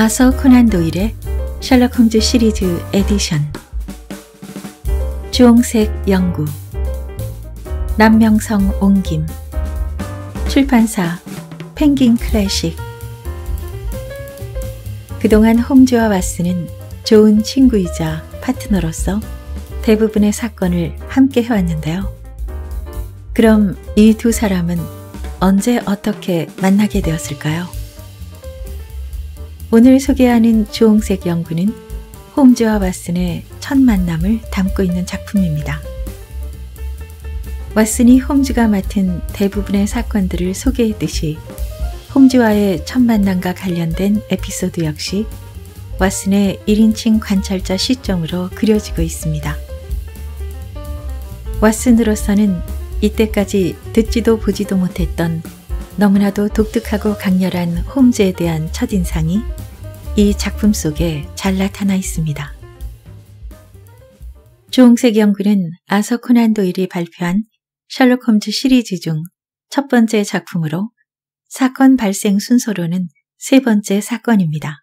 아서 코난 도일의 셜록 홈즈 시리즈 에디션 주홍색 영구 남명성 옹김 출판사 펭귄 클래식 그동안 홈즈와 왓슨은 좋은 친구이자 파트너로서 대부분의 사건을 함께 해왔는데요. 그럼 이 두 사람은 언제 어떻게 만나게 되었을까요? 오늘 소개하는 주홍색 연구는 홈즈와 왓슨의 첫 만남을 담고 있는 작품입니다. 왓슨이 홈즈가 맡은 대부분의 사건들을 소개했듯이 홈즈와의 첫 만남과 관련된 에피소드 역시 왓슨의 1인칭 관찰자 시점으로 그려지고 있습니다. 왓슨으로서는 이때까지 듣지도 보지도 못했던 너무나도 독특하고 강렬한 홈즈에 대한 첫인상이 이 작품 속에 잘 나타나 있습니다. 조홍색 연구는 아서 코난 도일이 발표한 셜록 홈즈 시리즈 중 첫 번째 작품으로 사건 발생 순서로는 세 번째 사건입니다.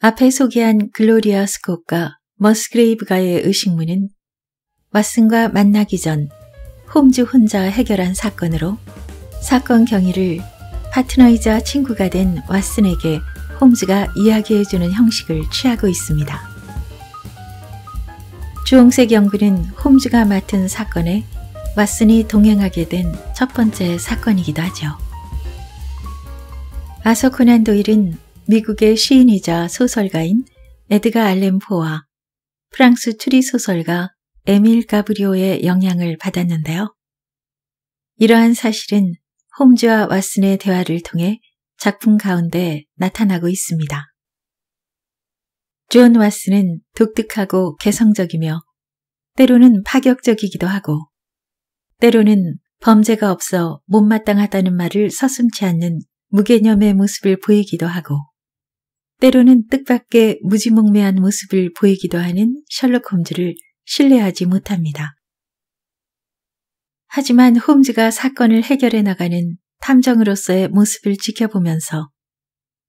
앞에 소개한 글로리아 스콧과 머스그레이브가의 의식문은 왓슨과 만나기 전 홈즈 혼자 해결한 사건으로 사건 경위를 파트너이자 친구가 된 왓슨에게 홈즈가 이야기해주는 형식을 취하고 있습니다. 주홍색 연구는 홈즈가 맡은 사건에 왓슨이 동행하게 된 첫 번째 사건이기도 하죠. 아서 코난 도일은 미국의 시인이자 소설가인 에드가 알렌 포와 프랑스 추리 소설가 에밀 가브리오의 영향을 받았는데요. 이러한 사실은 홈즈와 왓슨의 대화를 통해 작품 가운데 나타나고 있습니다. 존 왓슨은 독특하고 개성적이며 때로는 파격적이기도 하고 때로는 범죄가 없어 못마땅하다는 말을 서슴치 않는 무개념의 모습을 보이기도 하고 때로는 뜻밖의 무지몽매한 모습을 보이기도 하는 셜록 홈즈를 신뢰하지 못합니다. 하지만 홈즈가 사건을 해결해 나가는 탐정으로서의 모습을 지켜보면서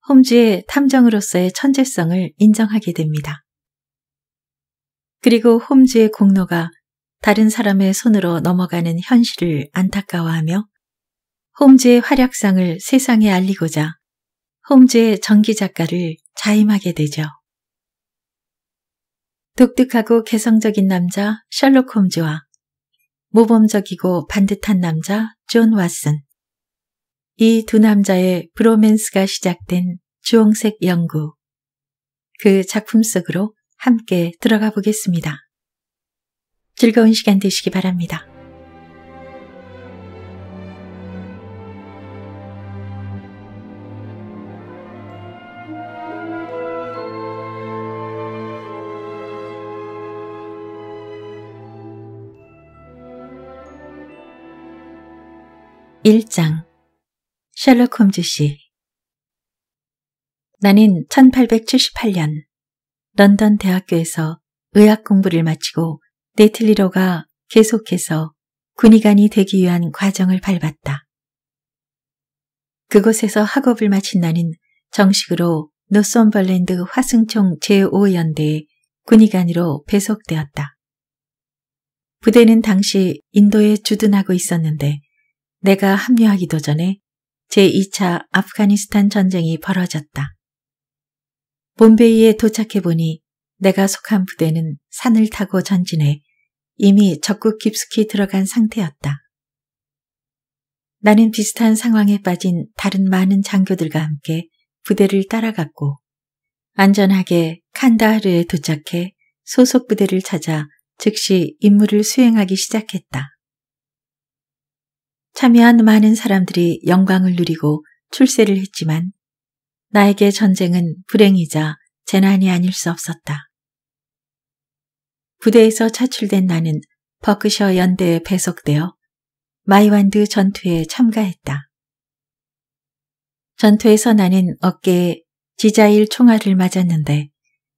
홈즈의 탐정으로서의 천재성을 인정하게 됩니다. 그리고 홈즈의 공로가 다른 사람의 손으로 넘어가는 현실을 안타까워하며 홈즈의 활약상을 세상에 알리고자 홈즈의 전기 작가를 자임하게 되죠. 독특하고 개성적인 남자 셜록 홈즈와 모범적이고 반듯한 남자 존 왓슨. 이 두 남자의 브로맨스가 시작된 주홍색 연구. 그 작품 속으로 함께 들어가 보겠습니다. 즐거운 시간 되시기 바랍니다. 1장 셜록 홈즈 씨 나는 1878년 런던 대학교에서 의학 공부를 마치고 네틀리로가 계속해서 군의관이 되기 위한 과정을 밟았다. 그곳에서 학업을 마친 나는 정식으로 노썸벌랜드 화승총 제5연대의 군의관으로 배속되었다. 부대는 당시 인도에 주둔하고 있었는데 내가 합류하기도 전에 제2차 아프가니스탄 전쟁이 벌어졌다. 본베이에 도착해 보니 내가 속한 부대는 산을 타고 전진해 이미 적국 깊숙이 들어간 상태였다. 나는 비슷한 상황에 빠진 다른 많은 장교들과 함께 부대를 따라갔고 안전하게 칸다하르에 도착해 소속 부대를 찾아 즉시 임무를 수행하기 시작했다. 참여한 많은 사람들이 영광을 누리고 출세를 했지만 나에게 전쟁은 불행이자 재난이 아닐 수 없었다. 부대에서 차출된 나는 버크셔 연대에 배속되어 마이완드 전투에 참가했다. 전투에서 나는 어깨에 지자일 총알을 맞았는데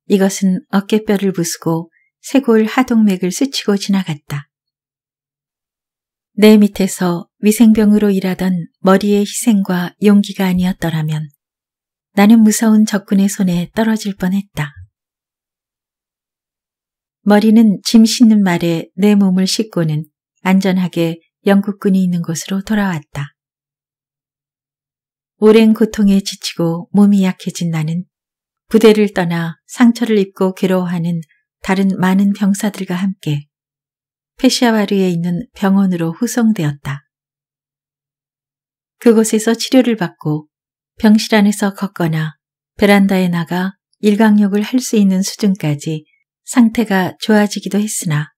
이것은 어깨뼈를 부수고 쇄골 하동맥을 스치고 지나갔다. 내 밑에서 위생병으로 일하던 머리의 희생과 용기가 아니었더라면 나는 무서운 적군의 손에 떨어질 뻔했다. 머리는 짐 싣는 말에 내 몸을 싣고는 안전하게 영국군이 있는 곳으로 돌아왔다. 오랜 고통에 지치고 몸이 약해진 나는 부대를 떠나 상처를 입고 괴로워하는 다른 많은 병사들과 함께 페시아와르에 있는 병원으로 후송되었다. 그곳에서 치료를 받고 병실 안에서 걷거나 베란다에 나가 일광욕을 할 수 있는 수준까지 상태가 좋아지기도 했으나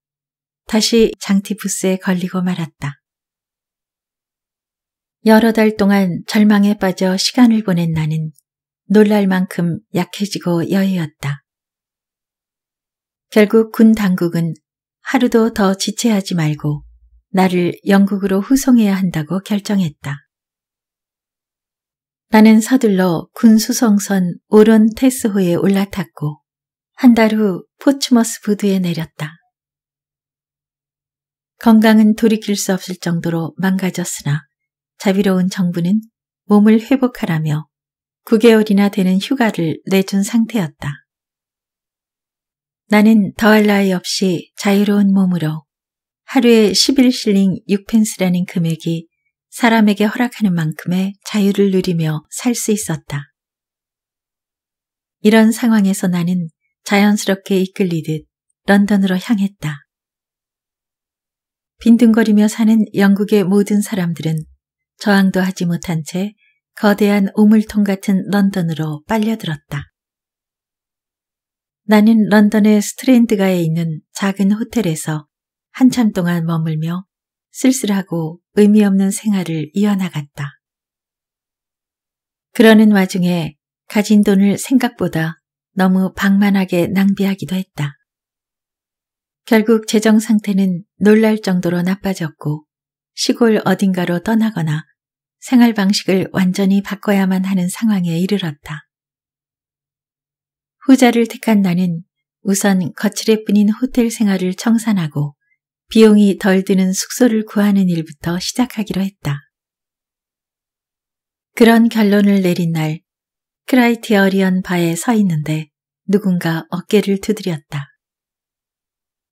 다시 장티푸스에 걸리고 말았다. 여러 달 동안 절망에 빠져 시간을 보낸 나는 놀랄 만큼 약해지고 여의었다. 결국 군 당국은 하루도 더 지체하지 말고 나를 영국으로 후송해야 한다고 결정했다. 나는 서둘러 군수송선 오론 테스호에 올라탔고 한 달 후 포츠머스 부두에 내렸다. 건강은 돌이킬 수 없을 정도로 망가졌으나 자비로운 정부는 몸을 회복하라며 9개월이나 되는 휴가를 내준 상태였다. 나는 더할 나위 없이 자유로운 몸으로 하루에 11실링 6펜스라는 금액이 사람에게 허락하는 만큼의 자유를 누리며 살 수 있었다. 이런 상황에서 나는 자연스럽게 이끌리듯 런던으로 향했다. 빈둥거리며 사는 영국의 모든 사람들은 저항도 하지 못한 채 거대한 우물통 같은 런던으로 빨려들었다. 나는 런던의 스트랜드가에 있는 작은 호텔에서 한참 동안 머물며 쓸쓸하고 의미 없는 생활을 이어나갔다. 그러는 와중에 가진 돈을 생각보다 너무 방만하게 낭비하기도 했다. 결국 재정 상태는 놀랄 정도로 나빠졌고 시골 어딘가로 떠나거나 생활 방식을 완전히 바꿔야만 하는 상황에 이르렀다. 후자를 택한 나는 우선 거칠애뿐인 호텔 생활을 청산하고 비용이 덜 드는 숙소를 구하는 일부터 시작하기로 했다. 그런 결론을 내린 날 크라이티어리언 바에 서 있는데 누군가 어깨를 두드렸다.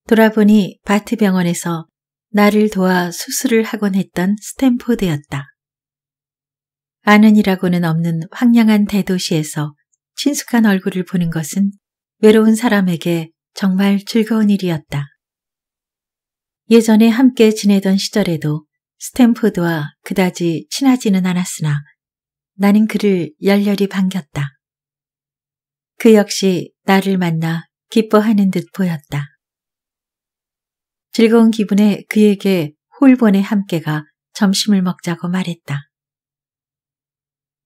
돌아보니 바트 병원에서 나를 도와 수술을 하곤 했던 스탠포드였다. 아는이라고는 없는 황량한 대도시에서 친숙한 얼굴을 보는 것은 외로운 사람에게 정말 즐거운 일이었다. 예전에 함께 지내던 시절에도 스탠포드와 그다지 친하지는 않았으나 나는 그를 열렬히 반겼다. 그 역시 나를 만나 기뻐하는 듯 보였다. 즐거운 기분에 그에게 홀본의 함께가 점심을 먹자고 말했다.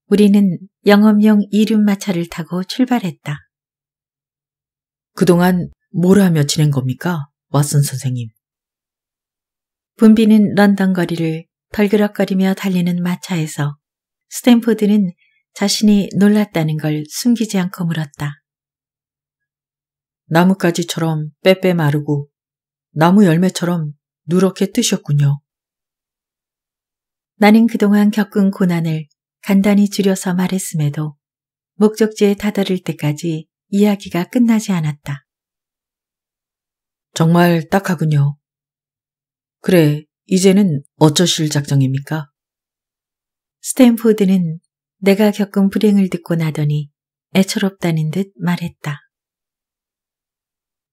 우리는 영업용 이륜마차를 타고 출발했다. 그동안 뭘 하며 지낸 겁니까? 왓슨 선생님. 분비는 런던 거리를 덜그럭거리며 달리는 마차에서 스탠포드는 자신이 놀랐다는 걸 숨기지 않고 물었다. 나뭇가지처럼 빼빼 마르고 나무 열매처럼 누렇게 뜨셨군요. 나는 그동안 겪은 고난을 간단히 줄여서 말했음에도 목적지에 다다를 때까지 이야기가 끝나지 않았다. 정말 딱하군요. 그래, 이제는 어쩌실 작정입니까? 스탠포드는 내가 겪은 불행을 듣고 나더니 애처롭다는 듯 말했다.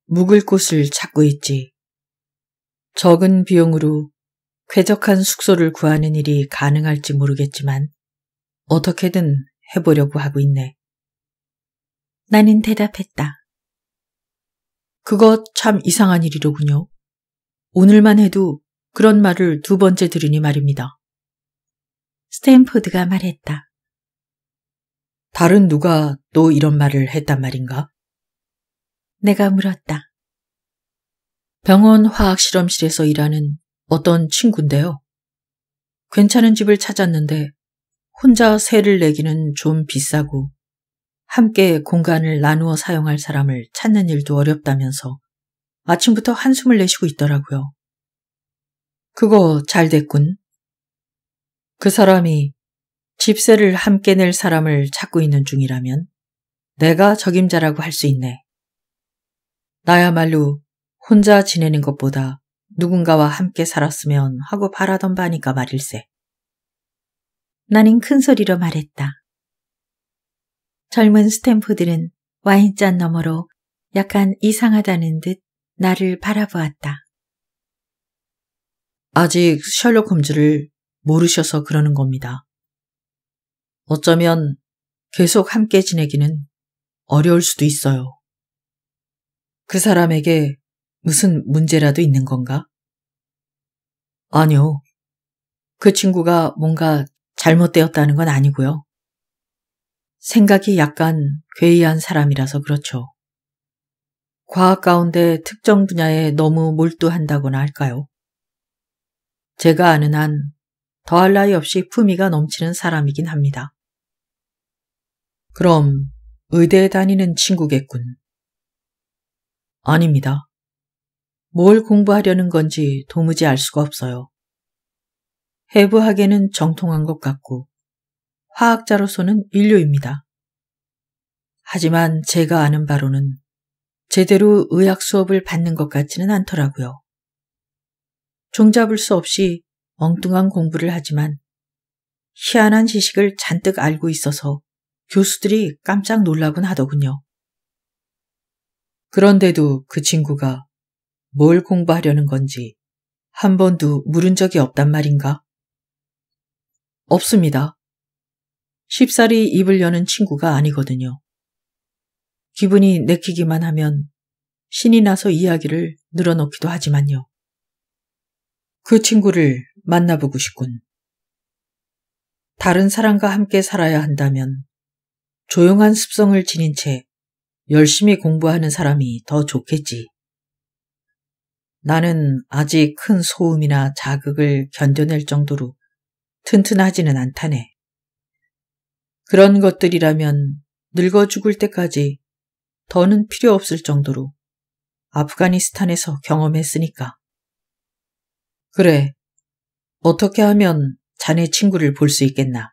묵을 곳을 찾고 있지. 적은 비용으로 쾌적한 숙소를 구하는 일이 가능할지 모르겠지만 어떻게든 해보려고 하고 있네. 나는 대답했다. 그것참 이상한 일이로군요. 오늘만 해도 그런 말을 두 번째 들으니 말입니다. 스탠포드가 말했다. 다른 누가 또 이런 말을 했단 말인가? 내가 물었다. 병원 화학 실험실에서 일하는 어떤 친구인데요. 괜찮은 집을 찾았는데 혼자 세를 내기는 좀 비싸고 함께 공간을 나누어 사용할 사람을 찾는 일도 어렵다면서 아침부터 한숨을 내쉬고 있더라고요. 그거 잘 됐군. 그 사람이 집세를 함께 낼 사람을 찾고 있는 중이라면 내가 적임자라고 할 수 있네. 나야말로 혼자 지내는 것보다 누군가와 함께 살았으면 하고 바라던 바니까 말일세. 나는 큰 소리로 말했다. 젊은 스탠포드는 와인잔 너머로 약간 이상하다는 듯 나를 바라보았다. 아직 셜록 홈즈를 모르셔서 그러는 겁니다. 어쩌면 계속 함께 지내기는 어려울 수도 있어요. 그 사람에게 무슨 문제라도 있는 건가? 아니요. 그 친구가 뭔가 잘못되었다는 건 아니고요. 생각이 약간 괴이한 사람이라서 그렇죠. 과학 가운데 특정 분야에 너무 몰두한다거나 할까요? 제가 아는 한 더할 나위 없이 품위가 넘치는 사람이긴 합니다. 그럼 의대에 다니는 친구겠군. 아닙니다. 뭘 공부하려는 건지 도무지 알 수가 없어요. 해부학에는 정통한 것 같고 화학자로서는 인류입니다. 하지만 제가 아는 바로는 제대로 의학 수업을 받는 것 같지는 않더라고요. 종잡을 수 없이 엉뚱한 공부를 하지만 희한한 지식을 잔뜩 알고 있어서 교수들이 깜짝 놀라곤 하더군요. 그런데도 그 친구가 뭘 공부하려는 건지 한 번도 물은 적이 없단 말인가? 없습니다. 쉽사리 입을 여는 친구가 아니거든요. 기분이 내키기만 하면 신이 나서 이야기를 늘어놓기도 하지만요. 그 친구를 만나보고 싶군. 다른 사람과 함께 살아야 한다면 조용한 습성을 지닌 채 열심히 공부하는 사람이 더 좋겠지. 나는 아직 큰 소음이나 자극을 견뎌낼 정도로 튼튼하지는 않다네. 그런 것들이라면 늙어 죽을 때까지 더는 필요 없을 정도로 아프가니스탄에서 경험했으니까. 그래. 어떻게 하면 자네 친구를 볼 수 있겠나?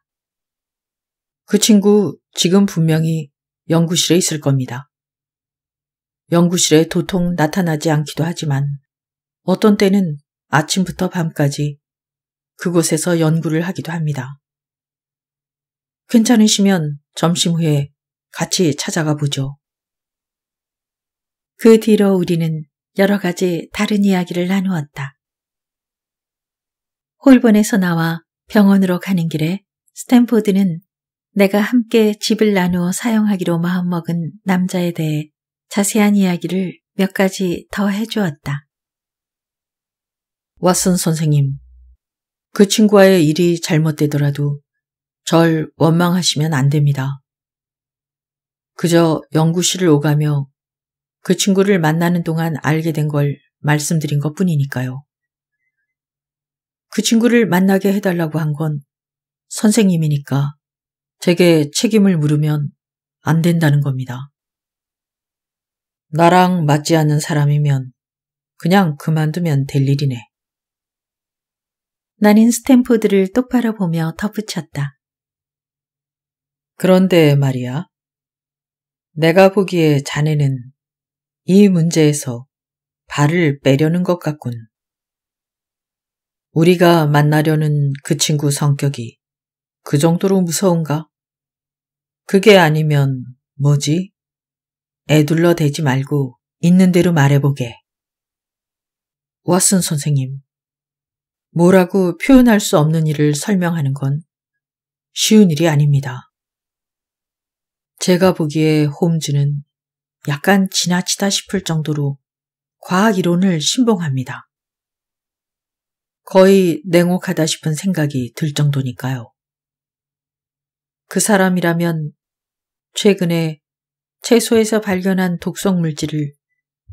그 친구 지금 분명히 연구실에 있을 겁니다. 연구실에 도통 나타나지 않기도 하지만 어떤 때는 아침부터 밤까지 그곳에서 연구를 하기도 합니다. 괜찮으시면 점심 후에 같이 찾아가 보죠. 그 뒤로 우리는 여러 가지 다른 이야기를 나누었다. 홀본에서 나와 병원으로 가는 길에 스탠포드는 내가 함께 집을 나누어 사용하기로 마음먹은 남자에 대해 자세한 이야기를 몇 가지 더 해주었다. 왓슨 선생님, 그 친구와의 일이 잘못되더라도 절 원망하시면 안 됩니다. 그저 연구실을 오가며 그 친구를 만나는 동안 알게 된 걸 말씀드린 것 뿐이니까요. 그 친구를 만나게 해달라고 한 건 선생님이니까 제게 책임을 물으면 안 된다는 겁니다. 나랑 맞지 않는 사람이면 그냥 그만두면 될 일이네. 나는 스탬프들을 똑바로 보며 덧붙였다. 그런데 말이야. 내가 보기에 자네는 이 문제에서 발을 빼려는 것 같군. 우리가 만나려는 그 친구 성격이 그 정도로 무서운가? 그게 아니면 뭐지? 애둘러 대지 말고 있는 대로 말해보게. 왓슨 선생님, 뭐라고 표현할 수 없는 일을 설명하는 건 쉬운 일이 아닙니다. 제가 보기에 홈즈는 약간 지나치다 싶을 정도로 과학 이론을 신봉합니다. 거의 냉혹하다 싶은 생각이 들 정도니까요. 그 사람이라면 최근에 채소에서 발견한 독성 물질을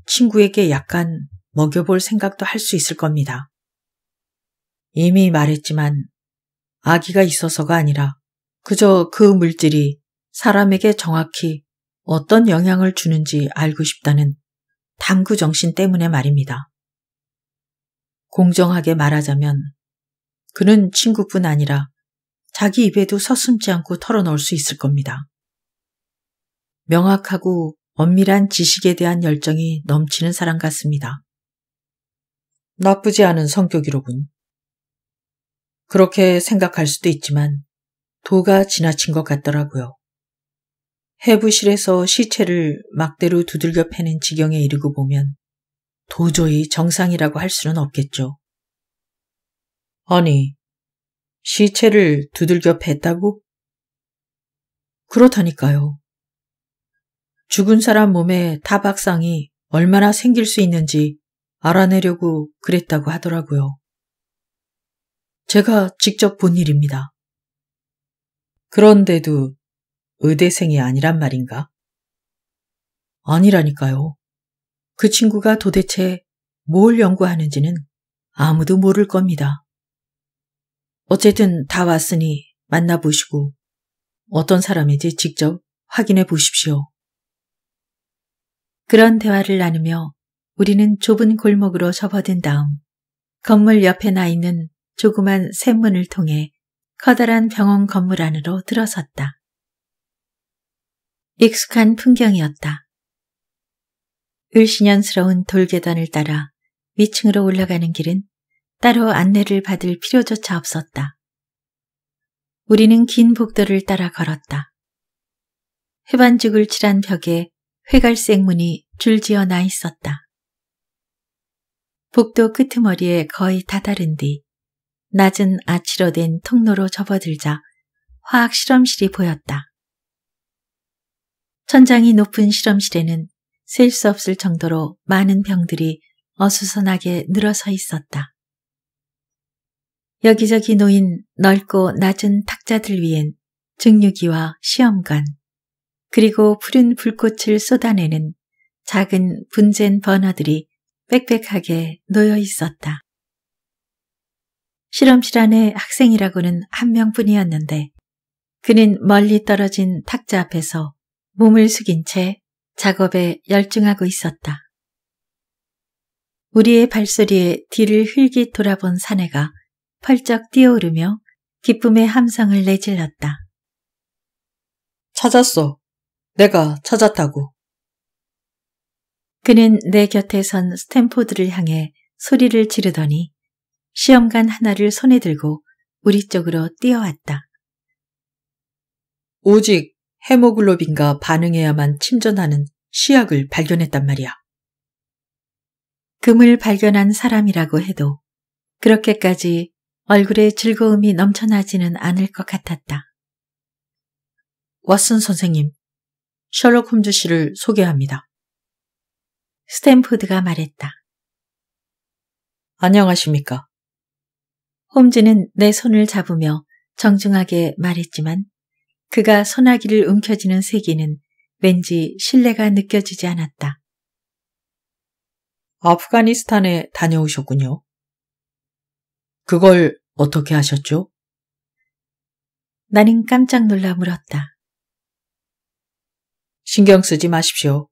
친구에게 약간 먹여볼 생각도 할 수 있을 겁니다. 이미 말했지만 아기가 있어서가 아니라 그저 그 물질이 사람에게 정확히 어떤 영향을 주는지 알고 싶다는 당구 정신 때문에 말입니다. 공정하게 말하자면 그는 친구뿐 아니라 자기 입에도 서슴지 않고 털어놓을수 있을 겁니다. 명확하고 엄밀한 지식에 대한 열정이 넘치는 사람 같습니다. 나쁘지 않은 성격이로군. 그렇게 생각할 수도 있지만 도가 지나친 것 같더라고요. 해부실에서 시체를 막대로 두들겨 패는 지경에 이르고 보면 도저히 정상이라고 할 수는 없겠죠. 아니, 시체를 두들겨 팼다고? 그렇다니까요. 죽은 사람 몸에 타박상이 얼마나 생길 수 있는지 알아내려고 그랬다고 하더라고요. 제가 직접 본 일입니다. 그런데도 의대생이 아니란 말인가? 아니라니까요. 그 친구가 도대체 뭘 연구하는지는 아무도 모를 겁니다. 어쨌든 다 왔으니 만나보시고 어떤 사람인지 직접 확인해 보십시오. 그런 대화를 나누며 우리는 좁은 골목으로 접어든 다음 건물 옆에 나 있는 조그만 샘문을 통해 커다란 병원 건물 안으로 들어섰다. 익숙한 풍경이었다. 을신연스러운 돌계단을 따라 위층으로 올라가는 길은 따로 안내를 받을 필요조차 없었다. 우리는 긴 복도를 따라 걸었다. 회반죽을 칠한 벽에 회갈색 문이 줄지어 나 있었다. 복도 끄트머리에 거의 다다른 뒤 낮은 아치로 된 통로로 접어들자 화학 실험실이 보였다. 천장이 높은 실험실에는 셀 수 없을 정도로 많은 병들이 어수선하게 늘어서 있었다. 여기저기 놓인 넓고 낮은 탁자들 위엔 증류기와 시험관, 그리고 푸른 불꽃을 쏟아내는 작은 분젠 버너들이 빽빽하게 놓여 있었다. 실험실 안에 학생이라고는 한 명뿐이었는데 그는 멀리 떨어진 탁자 앞에서 몸을 숙인 채 작업에 열중하고 있었다. 우리의 발소리에 뒤를 흘기 돌아본 사내가 펄쩍 뛰어오르며 기쁨의 함성을 내질렀다. 찾았어. 내가 찾았다고. 그는 내 곁에 선 스탠포드를 향해 소리를 지르더니 시험관 하나를 손에 들고 우리 쪽으로 뛰어왔다. 오직 헤모글로빈과 반응해야만 침전하는 시약을 발견했단 말이야. 금을 발견한 사람이라고 해도 그렇게까지 얼굴에 즐거움이 넘쳐나지는 않을 것 같았다. 왓슨 선생님, 셜록 홈즈 씨를 소개합니다. 스탠포드가 말했다. 안녕하십니까. 홈즈는 내 손을 잡으며 정중하게 말했지만 그가 소나기를 움켜쥐는 세기는 왠지 신뢰가 느껴지지 않았다. 아프가니스탄에 다녀오셨군요. 그걸 어떻게 하셨죠? 나는 깜짝 놀라 물었다. 신경 쓰지 마십시오.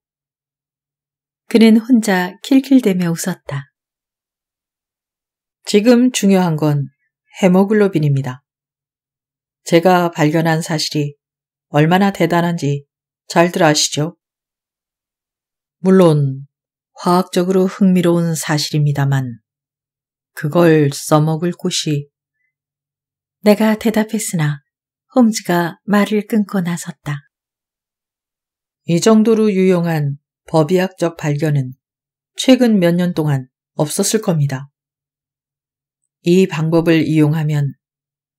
그는 혼자 킬킬대며 웃었다. 지금 중요한 건 헤모글로빈입니다. 제가 발견한 사실이 얼마나 대단한지 잘들 아시죠? 물론 화학적으로 흥미로운 사실입니다만 그걸 써먹을 곳이 내가 대답했으나 홈즈가 말을 끊고 나섰다. 이 정도로 유용한 법의학적 발견은 최근 몇 년 동안 없었을 겁니다. 이 방법을 이용하면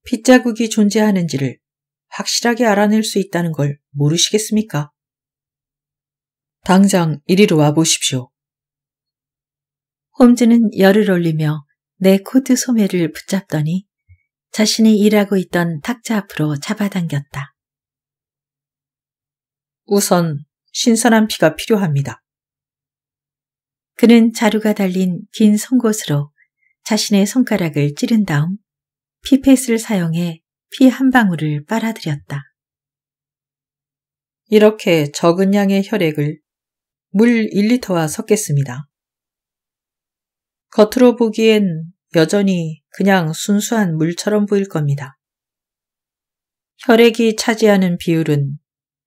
핏자국이 존재하는지를 확실하게 알아낼 수 있다는 걸 모르시겠습니까? 당장 이리로 와보십시오. 홈즈는 열을 올리며 내 코트 소매를 붙잡더니 자신이 일하고 있던 탁자 앞으로 잡아당겼다. 우선 신선한 피가 필요합니다. 그는 자루가 달린 긴 송곳으로 자신의 손가락을 찌른 다음 피펫을 사용해 피 한 방울을 빨아들였다. 이렇게 적은 양의 혈액을 물 1리터와 섞겠습니다. 겉으로 보기엔 여전히 그냥 순수한 물처럼 보일 겁니다. 혈액이 차지하는 비율은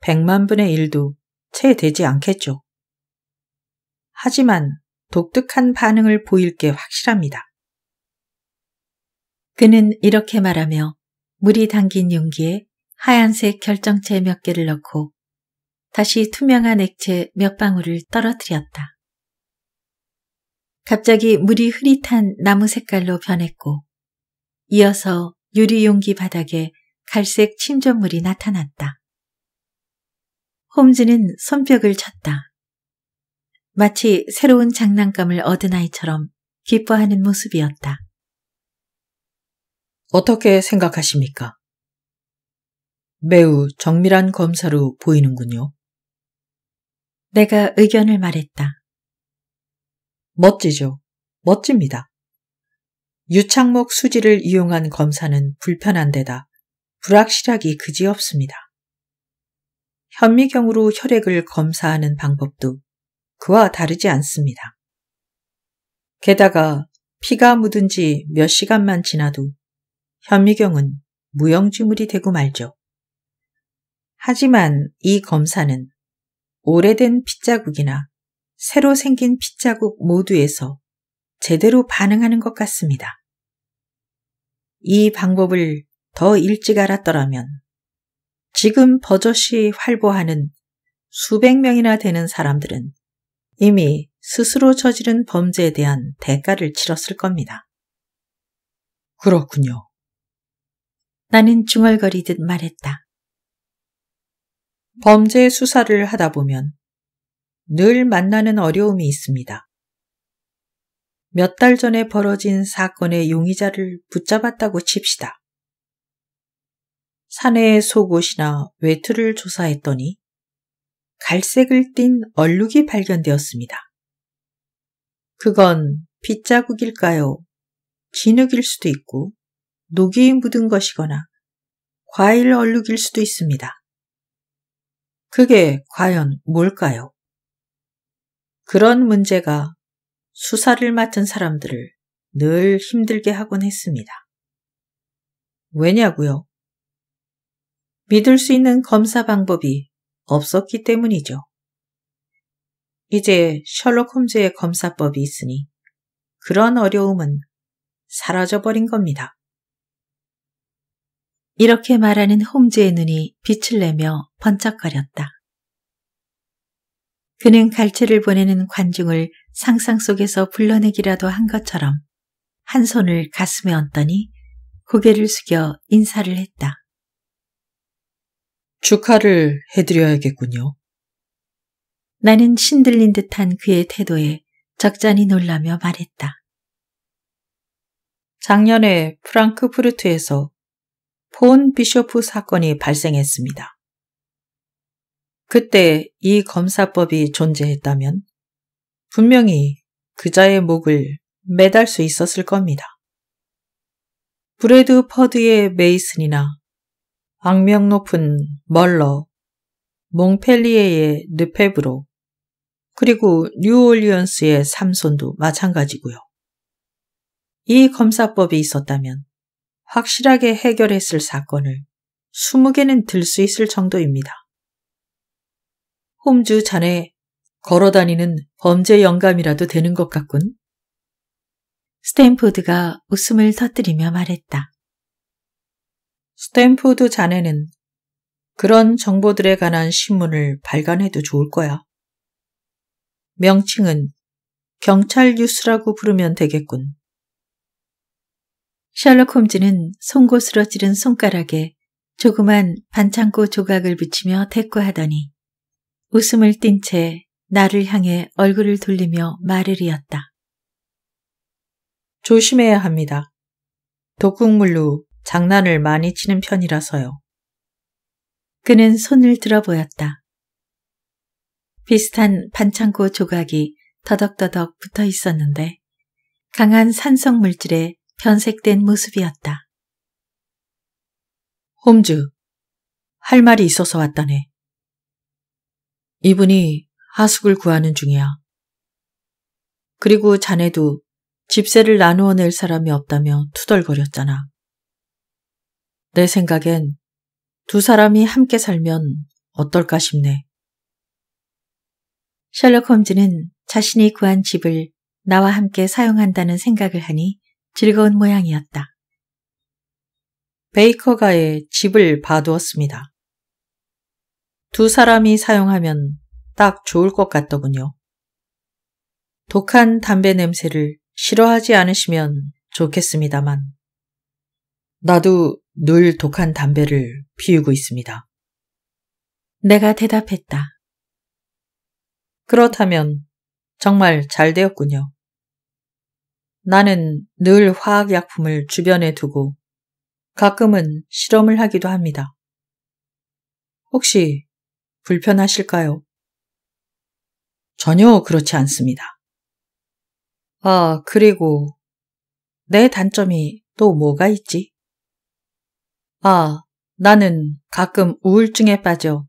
100만 분의 1도 채 되지 않겠죠. 하지만 독특한 반응을 보일 게 확실합니다. 그는 이렇게 말하며 물이 담긴 용기에 하얀색 결정체 몇 개를 넣고 다시 투명한 액체 몇 방울을 떨어뜨렸다. 갑자기 물이 흐릿한 나무 색깔로 변했고 이어서 유리 용기 바닥에 갈색 침전물이 나타났다. 홈즈는 손뼉을 쳤다. 마치 새로운 장난감을 얻은 아이처럼 기뻐하는 모습이었다. 어떻게 생각하십니까? 매우 정밀한 검사로 보이는군요. 내가 의견을 말했다. 멋지죠. 멋집니다. 유창목 수지를 이용한 검사는 불편한 데다 불확실하기 그지없습니다. 현미경으로 혈액을 검사하는 방법도 그와 다르지 않습니다. 게다가 피가 묻은 지 몇 시간만 지나도 현미경은 무용지물이 되고 말죠. 하지만 이 검사는 오래된 핏자국이나 새로 생긴 핏자국 모두에서 제대로 반응하는 것 같습니다. 이 방법을 더 일찍 알았더라면 지금 버젓이 활보하는 수백 명이나 되는 사람들은 이미 스스로 저지른 범죄에 대한 대가를 치렀을 겁니다. 그렇군요. 나는 중얼거리듯 말했다. 범죄 수사를 하다 보면 늘 만나는 어려움이 있습니다. 몇 달 전에 벌어진 사건의 용의자를 붙잡았다고 칩시다. 사내의 속옷이나 외투를 조사했더니 갈색을 띤 얼룩이 발견되었습니다. 그건 빗자국일까요? 진흙일 수도 있고 녹이 묻은 것이거나 과일 얼룩일 수도 있습니다. 그게 과연 뭘까요? 그런 문제가 수사를 맡은 사람들을 늘 힘들게 하곤 했습니다. 왜냐고요? 믿을 수 있는 검사 방법이 없었기 때문이죠. 이제 셜록 홈즈의 검사법이 있으니 그런 어려움은 사라져버린 겁니다. 이렇게 말하는 홈즈의 눈이 빛을 내며 번쩍거렸다. 그는 갈채를 보내는 관중을 상상 속에서 불러내기라도 한 것처럼 한 손을 가슴에 얹더니 고개를 숙여 인사를 했다. 축하를 해드려야겠군요. 나는 신들린 듯한 그의 태도에 적잖이 놀라며 말했다. 작년에 프랑크푸르트에서 폰 비쇼프 사건이 발생했습니다. 그때 이 검사법이 존재했다면 분명히 그자의 목을 매달 수 있었을 겁니다. 브레드 퍼드의 메이슨이나 악명 높은 멀러, 몽펠리에의 르페브로, 그리고 뉴올리언스의 삼손도 마찬가지고요. 이 검사법이 있었다면 확실하게 해결했을 사건을 20개는 들 수 있을 정도입니다. 홈즈 자네 걸어다니는 범죄 영감이라도 되는 것 같군. 스탠포드가 웃음을 터뜨리며 말했다. 스탠포드 자네는 그런 정보들에 관한 신문을 발간해도 좋을 거야. 명칭은 경찰 뉴스라고 부르면 되겠군. 셜록 홈즈는 송곳으로 찌른 손가락에 조그만 반창고 조각을 붙이며 대꾸하더니 웃음을 띤 채 나를 향해 얼굴을 돌리며 말을 이었다. 조심해야 합니다. 독극물로 장난을 많이 치는 편이라서요. 그는 손을 들어 보였다. 비슷한 반창고 조각이 더덕더덕 붙어 있었는데 강한 산성 물질에 변색된 모습이었다. 홈즈, 할 말이 있어서 왔다네. 이분이 하숙을 구하는 중이야. 그리고 자네도 집세를 나누어 낼 사람이 없다며 투덜거렸잖아. 내 생각엔 두 사람이 함께 살면 어떨까 싶네. 셜록 홈즈는 자신이 구한 집을 나와 함께 사용한다는 생각을 하니 즐거운 모양이었다. 베이커가의 집을 봐두었습니다. 두 사람이 사용하면 딱 좋을 것 같더군요. 독한 담배 냄새를 싫어하지 않으시면 좋겠습니다만. 나도 늘 독한 담배를 피우고 있습니다. 내가 대답했다. 그렇다면 정말 잘 되었군요. 나는 늘 화학약품을 주변에 두고 가끔은 실험을 하기도 합니다. 혹시 불편하실까요? 전혀 그렇지 않습니다. 아, 그리고 내 단점이 또 뭐가 있지? 아, 나는 가끔 우울증에 빠져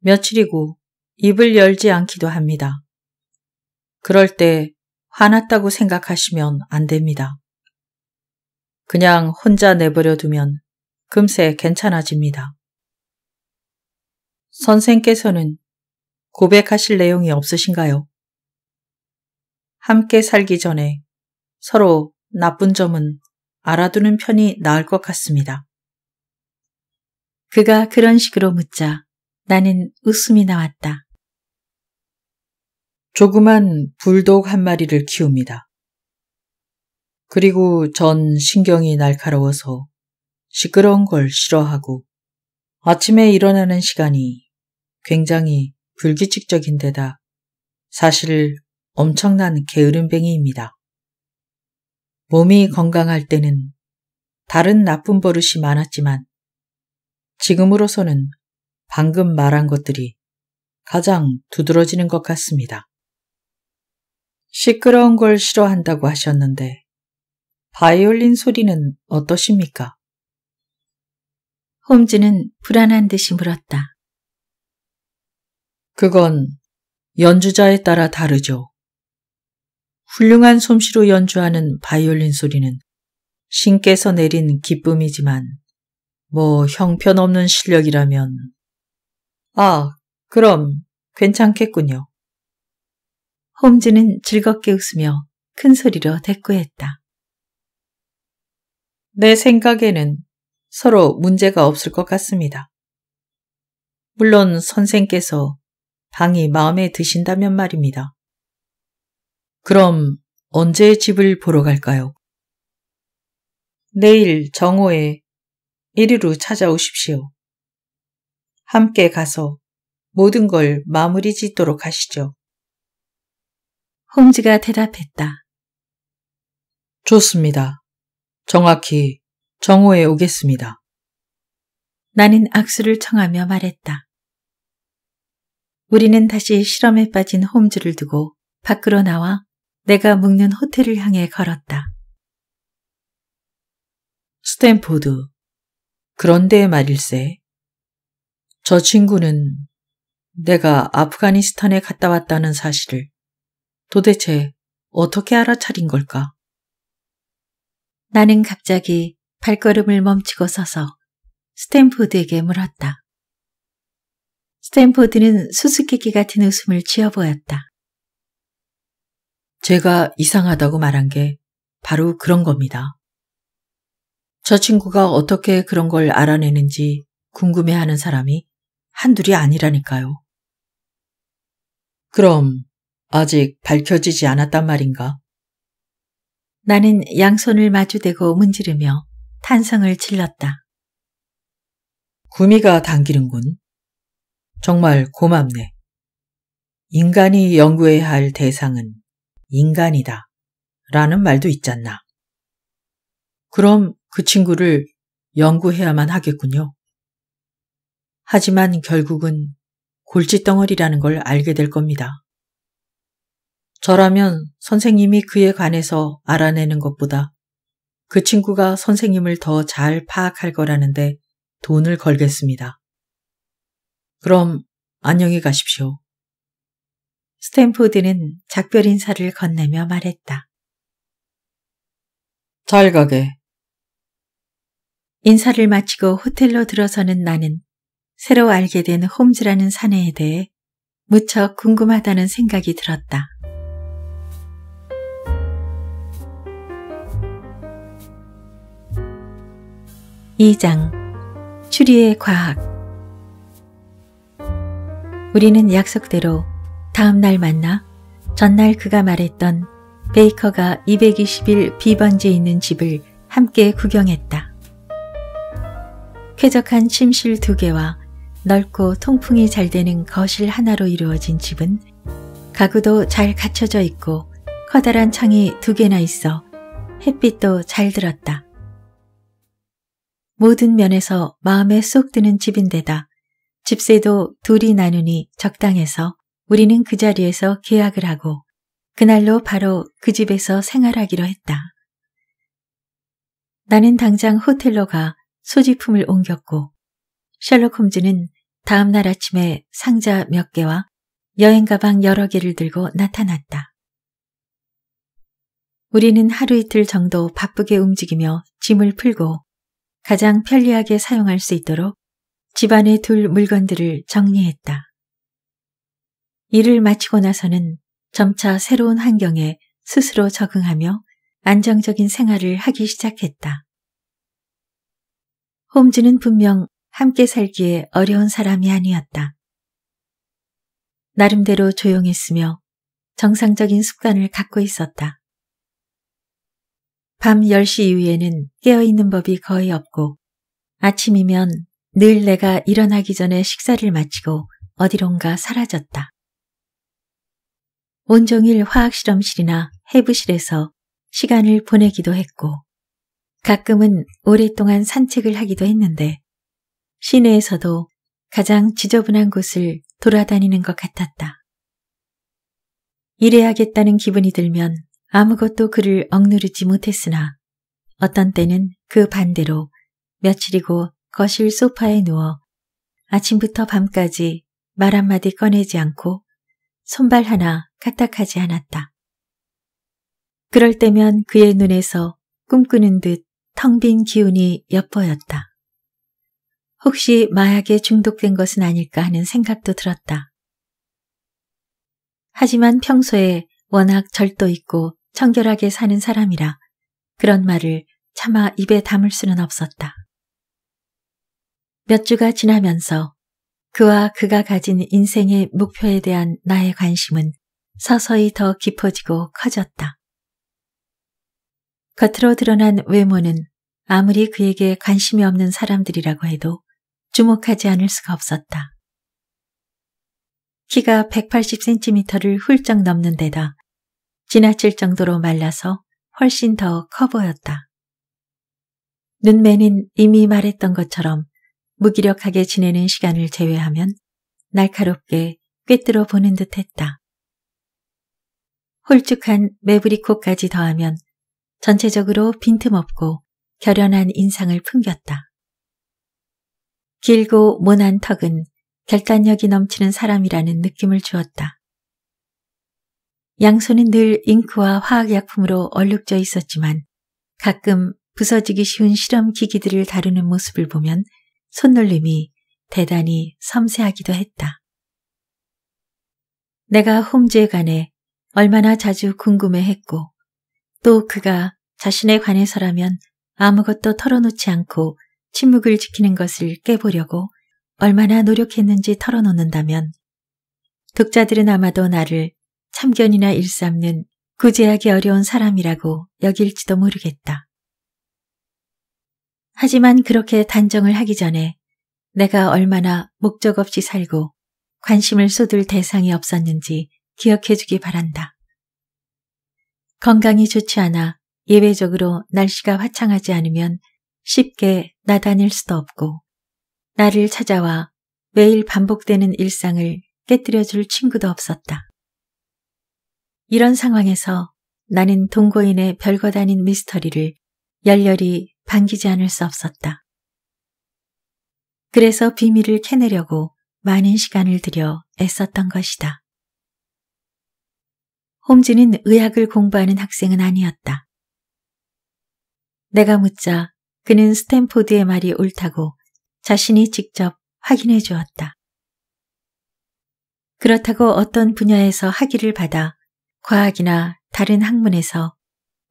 며칠이고 입을 열지 않기도 합니다. 그럴 때 화났다고 생각하시면 안 됩니다. 그냥 혼자 내버려 두면 금세 괜찮아집니다. 선생께서는 고백하실 내용이 없으신가요? 함께 살기 전에 서로 나쁜 점은 알아두는 편이 나을 것 같습니다. 그가 그런 식으로 묻자 나는 웃음이 나왔다. 조그만 불독 한 마리를 키웁니다. 그리고 전 신경이 날카로워서 시끄러운 걸 싫어하고 아침에 일어나는 시간이 굉장히 불규칙적인 데다 사실 엄청난 게으름뱅이입니다. 몸이 건강할 때는 다른 나쁜 버릇이 많았지만 지금으로서는 방금 말한 것들이 가장 두드러지는 것 같습니다. 시끄러운 걸 싫어한다고 하셨는데 바이올린 소리는 어떠십니까? 홈즈는 불안한 듯이 물었다. 그건 연주자에 따라 다르죠. 훌륭한 솜씨로 연주하는 바이올린 소리는 신께서 내린 기쁨이지만 뭐 형편없는 실력이라면 아, 그럼 괜찮겠군요. 홈즈는 즐겁게 웃으며 큰 소리로 대꾸했다. 내 생각에는 서로 문제가 없을 것 같습니다. 물론 선생께서 방이 마음에 드신다면 말입니다. 그럼 언제 집을 보러 갈까요? 내일 정오에 이리로 찾아오십시오. 함께 가서 모든 걸 마무리 짓도록 하시죠. 홈즈가 대답했다. 좋습니다. 정확히 정오에 오겠습니다. 나는 악수를 청하며 말했다. 우리는 다시 실험에 빠진 홈즈를 두고 밖으로 나와 내가 묵는 호텔을 향해 걸었다. 스탠포드. 그런데 말일세. 저 친구는 내가 아프가니스탄에 갔다 왔다는 사실을 도대체 어떻게 알아차린 걸까? 나는 갑자기 발걸음을 멈추고 서서 스탠포드에게 물었다. 스탠포드는 수수께끼 같은 웃음을 지어 보였다. 제가 이상하다고 말한 게 바로 그런 겁니다. 저 친구가 어떻게 그런 걸 알아내는지 궁금해하는 사람이 한둘이 아니라니까요. 그럼 아직 밝혀지지 않았단 말인가? 나는 양손을 마주대고 문지르며 탄성을 질렀다. 구미가 당기는군. 정말 고맙네. 인간이 연구해야 할 대상은 인간이다. 라는 말도 있잖나. 그럼 그 친구를 연구해야만 하겠군요. 하지만 결국은 골칫덩어리라는 걸 알게 될 겁니다. 저라면 선생님이 그에 관해서 알아내는 것보다 그 친구가 선생님을 더 잘 파악할 거라는데 돈을 걸겠습니다. 그럼 안녕히 가십시오. 스탠포드는 작별 인사를 건네며 말했다. 잘 가게. 인사를 마치고 호텔로 들어서는 나는 새로 알게 된 홈즈라는 사내에 대해 무척 궁금하다는 생각이 들었다. 2장 추리의 과학 우리는 약속대로 다음날 만나 전날 그가 말했던 베이커가 221비번지 있는 집을 함께 구경했다. 쾌적한 침실 두 개와 넓고 통풍이 잘 되는 거실 하나로 이루어진 집은 가구도 잘 갖춰져 있고 커다란 창이 두 개나 있어 햇빛도 잘 들었다. 모든 면에서 마음에 쏙 드는 집인데다 집세도 둘이 나누니 적당해서 우리는 그 자리에서 계약을 하고 그날로 바로 그 집에서 생활하기로 했다. 나는 당장 호텔로 가 소지품을 옮겼고 셜록 홈즈는 다음 날 아침에 상자 몇 개와 여행 가방 여러 개를 들고 나타났다. 우리는 하루 이틀 정도 바쁘게 움직이며 짐을 풀고 가장 편리하게 사용할 수 있도록 집안에 둘 물건들을 정리했다. 일을 마치고 나서는 점차 새로운 환경에 스스로 적응하며 안정적인 생활을 하기 시작했다. 홈즈는 분명 함께 살기에 어려운 사람이 아니었다. 나름대로 조용했으며 정상적인 습관을 갖고 있었다. 밤 10시 이후에는 깨어있는 법이 거의 없고 아침이면 늘 내가 일어나기 전에 식사를 마치고 어디론가 사라졌다. 온종일 화학실험실이나 해부실에서 시간을 보내기도 했고 가끔은 오랫동안 산책을 하기도 했는데 시내에서도 가장 지저분한 곳을 돌아다니는 것 같았다. 일해야겠다는 기분이 들면 아무것도 그를 억누르지 못했으나 어떤 때는 그 반대로 며칠이고 거실 소파에 누워 아침부터 밤까지 말 한마디 꺼내지 않고 손발 하나 까딱하지 않았다. 그럴 때면 그의 눈에서 꿈꾸는 듯 텅 빈 기운이 엿보였다. 혹시 마약에 중독된 것은 아닐까 하는 생각도 들었다. 하지만 평소에 워낙 절도 있고 청결하게 사는 사람이라 그런 말을 차마 입에 담을 수는 없었다. 몇 주가 지나면서 그와 그가 가진 인생의 목표에 대한 나의 관심은 서서히 더 깊어지고 커졌다. 겉으로 드러난 외모는 아무리 그에게 관심이 없는 사람들이라고 해도 주목하지 않을 수가 없었다. 키가 180cm를 훌쩍 넘는 데다 지나칠 정도로 말라서 훨씬 더 커 보였다. 눈매는 이미 말했던 것처럼 무기력하게 지내는 시간을 제외하면 날카롭게 꿰뚫어 보는 듯 했다. 홀쭉한 매부리 코까지 더하면 전체적으로 빈틈없고 결연한 인상을 풍겼다. 길고 모난 턱은 결단력이 넘치는 사람이라는 느낌을 주었다. 양손은 늘 잉크와 화학약품으로 얼룩져 있었지만 가끔 부서지기 쉬운 실험 기기들을 다루는 모습을 보면 손놀림이 대단히 섬세하기도 했다. 내가 홈즈에 관해 얼마나 자주 궁금해했고 또 그가 자신에 관해서라면 아무것도 털어놓지 않고 침묵을 지키는 것을 깨보려고 얼마나 노력했는지 털어놓는다면 독자들은 아마도 나를 참견이나 일삼는 구제하기 어려운 사람이라고 여길지도 모르겠다. 하지만 그렇게 단정을 하기 전에 내가 얼마나 목적 없이 살고 관심을 쏟을 대상이 없었는지 기억해 주기 바란다. 건강이 좋지 않아 예외적으로 날씨가 화창하지 않으면 쉽게 나다닐 수도 없고 나를 찾아와 매일 반복되는 일상을 깨뜨려 줄 친구도 없었다. 이런 상황에서 나는 동고인의 별것 아닌 미스터리를 열렬히 반기지 않을 수 없었다. 그래서 비밀을 캐내려고 많은 시간을 들여 애썼던 것이다. 홈즈는 의학을 공부하는 학생은 아니었다. 내가 묻자 그는 스탠포드의 말이 옳다고 자신이 직접 확인해 주었다. 그렇다고 어떤 분야에서 학위를 받아 과학이나 다른 학문에서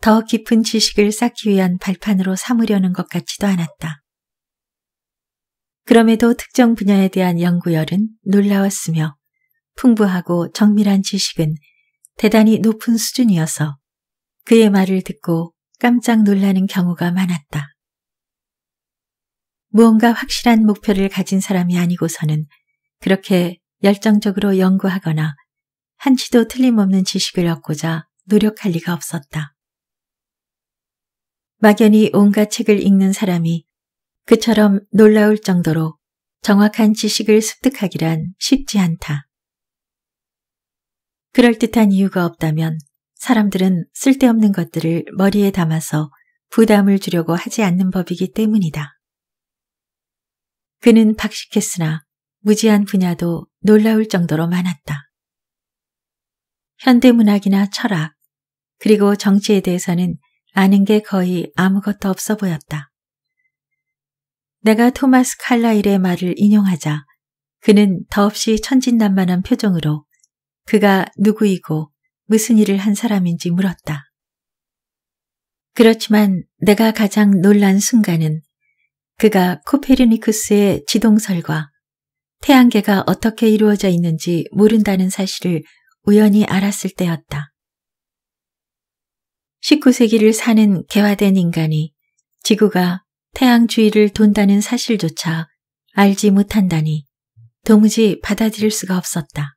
더 깊은 지식을 쌓기 위한 발판으로 삼으려는 것 같지도 않았다. 그럼에도 특정 분야에 대한 연구열은 놀라웠으며 풍부하고 정밀한 지식은 대단히 높은 수준이어서 그의 말을 듣고 깜짝 놀라는 경우가 많았다. 무언가 확실한 목표를 가진 사람이 아니고서는 그렇게 열정적으로 연구하거나 한치도 틀림없는 지식을 얻고자 노력할 리가 없었다. 막연히 온갖 책을 읽는 사람이 그처럼 놀라울 정도로 정확한 지식을 습득하기란 쉽지 않다. 그럴듯한 이유가 없다면 사람들은 쓸데없는 것들을 머리에 담아서 부담을 주려고 하지 않는 법이기 때문이다. 그는 박식했으나 무지한 분야도 놀라울 정도로 많았다. 현대문학이나 철학, 그리고 정치에 대해서는 아는 게 거의 아무것도 없어 보였다. 내가 토마스 칼라일의 말을 인용하자 그는 더없이 천진난만한 표정으로 그가 누구이고 무슨 일을 한 사람인지 물었다. 그렇지만 내가 가장 놀란 순간은 그가 코페르니쿠스의 지동설과 태양계가 어떻게 이루어져 있는지 모른다는 사실을 우연히 알았을 때였다. 19세기를 사는 개화된 인간이 지구가 태양 주위를 돈다는 사실조차 알지 못한다니 도무지 받아들일 수가 없었다.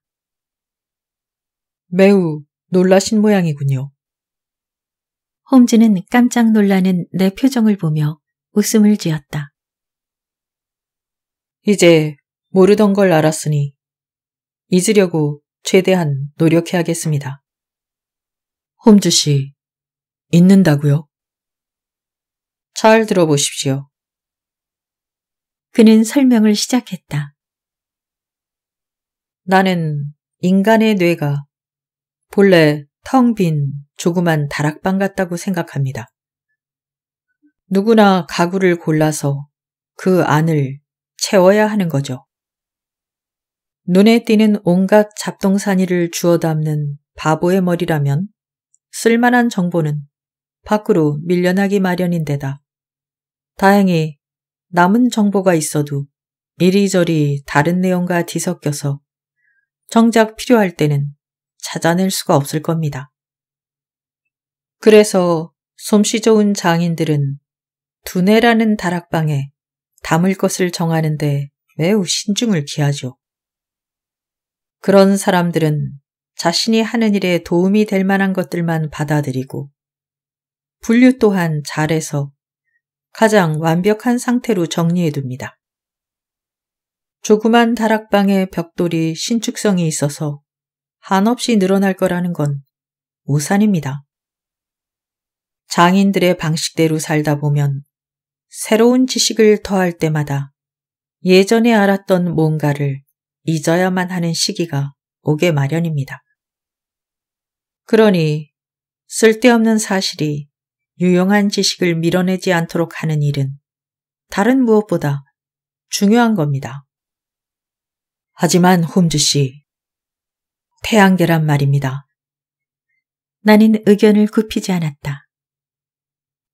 매우 놀라신 모양이군요. 홈즈는 깜짝 놀라는 내 표정을 보며 웃음을 지었다. 이제 모르던 걸 알았으니 잊으려고 최대한 노력해야겠습니다. 홈즈 씨, 있는다고요? 잘 들어보십시오. 그는 설명을 시작했다. 나는 인간의 뇌가 본래 텅 빈 조그만 다락방 같다고 생각합니다. 누구나 가구를 골라서 그 안을 채워야 하는 거죠. 눈에 띄는 온갖 잡동사니를 주워 담는 바보의 머리라면 쓸만한 정보는 밖으로 밀려나기 마련인데다. 다행히 남은 정보가 있어도 이리저리 다른 내용과 뒤섞여서 정작 필요할 때는 찾아낼 수가 없을 겁니다. 그래서 솜씨 좋은 장인들은 두뇌라는 다락방에 담을 것을 정하는데 매우 신중을 기하죠. 그런 사람들은 자신이 하는 일에 도움이 될 만한 것들만 받아들이고 분류 또한 잘해서 가장 완벽한 상태로 정리해둡니다. 조그만 다락방의 벽돌이 신축성이 있어서 한없이 늘어날 거라는 건 오산입니다. 장인들의 방식대로 살다 보면 새로운 지식을 더할 때마다 예전에 알았던 뭔가를 잊어야만 하는 시기가 오게 마련입니다. 그러니 쓸데없는 사실이 유용한 지식을 밀어내지 않도록 하는 일은 다른 무엇보다 중요한 겁니다. 하지만 홈즈 씨, 태양계란 말입니다. 나는 의견을 굽히지 않았다.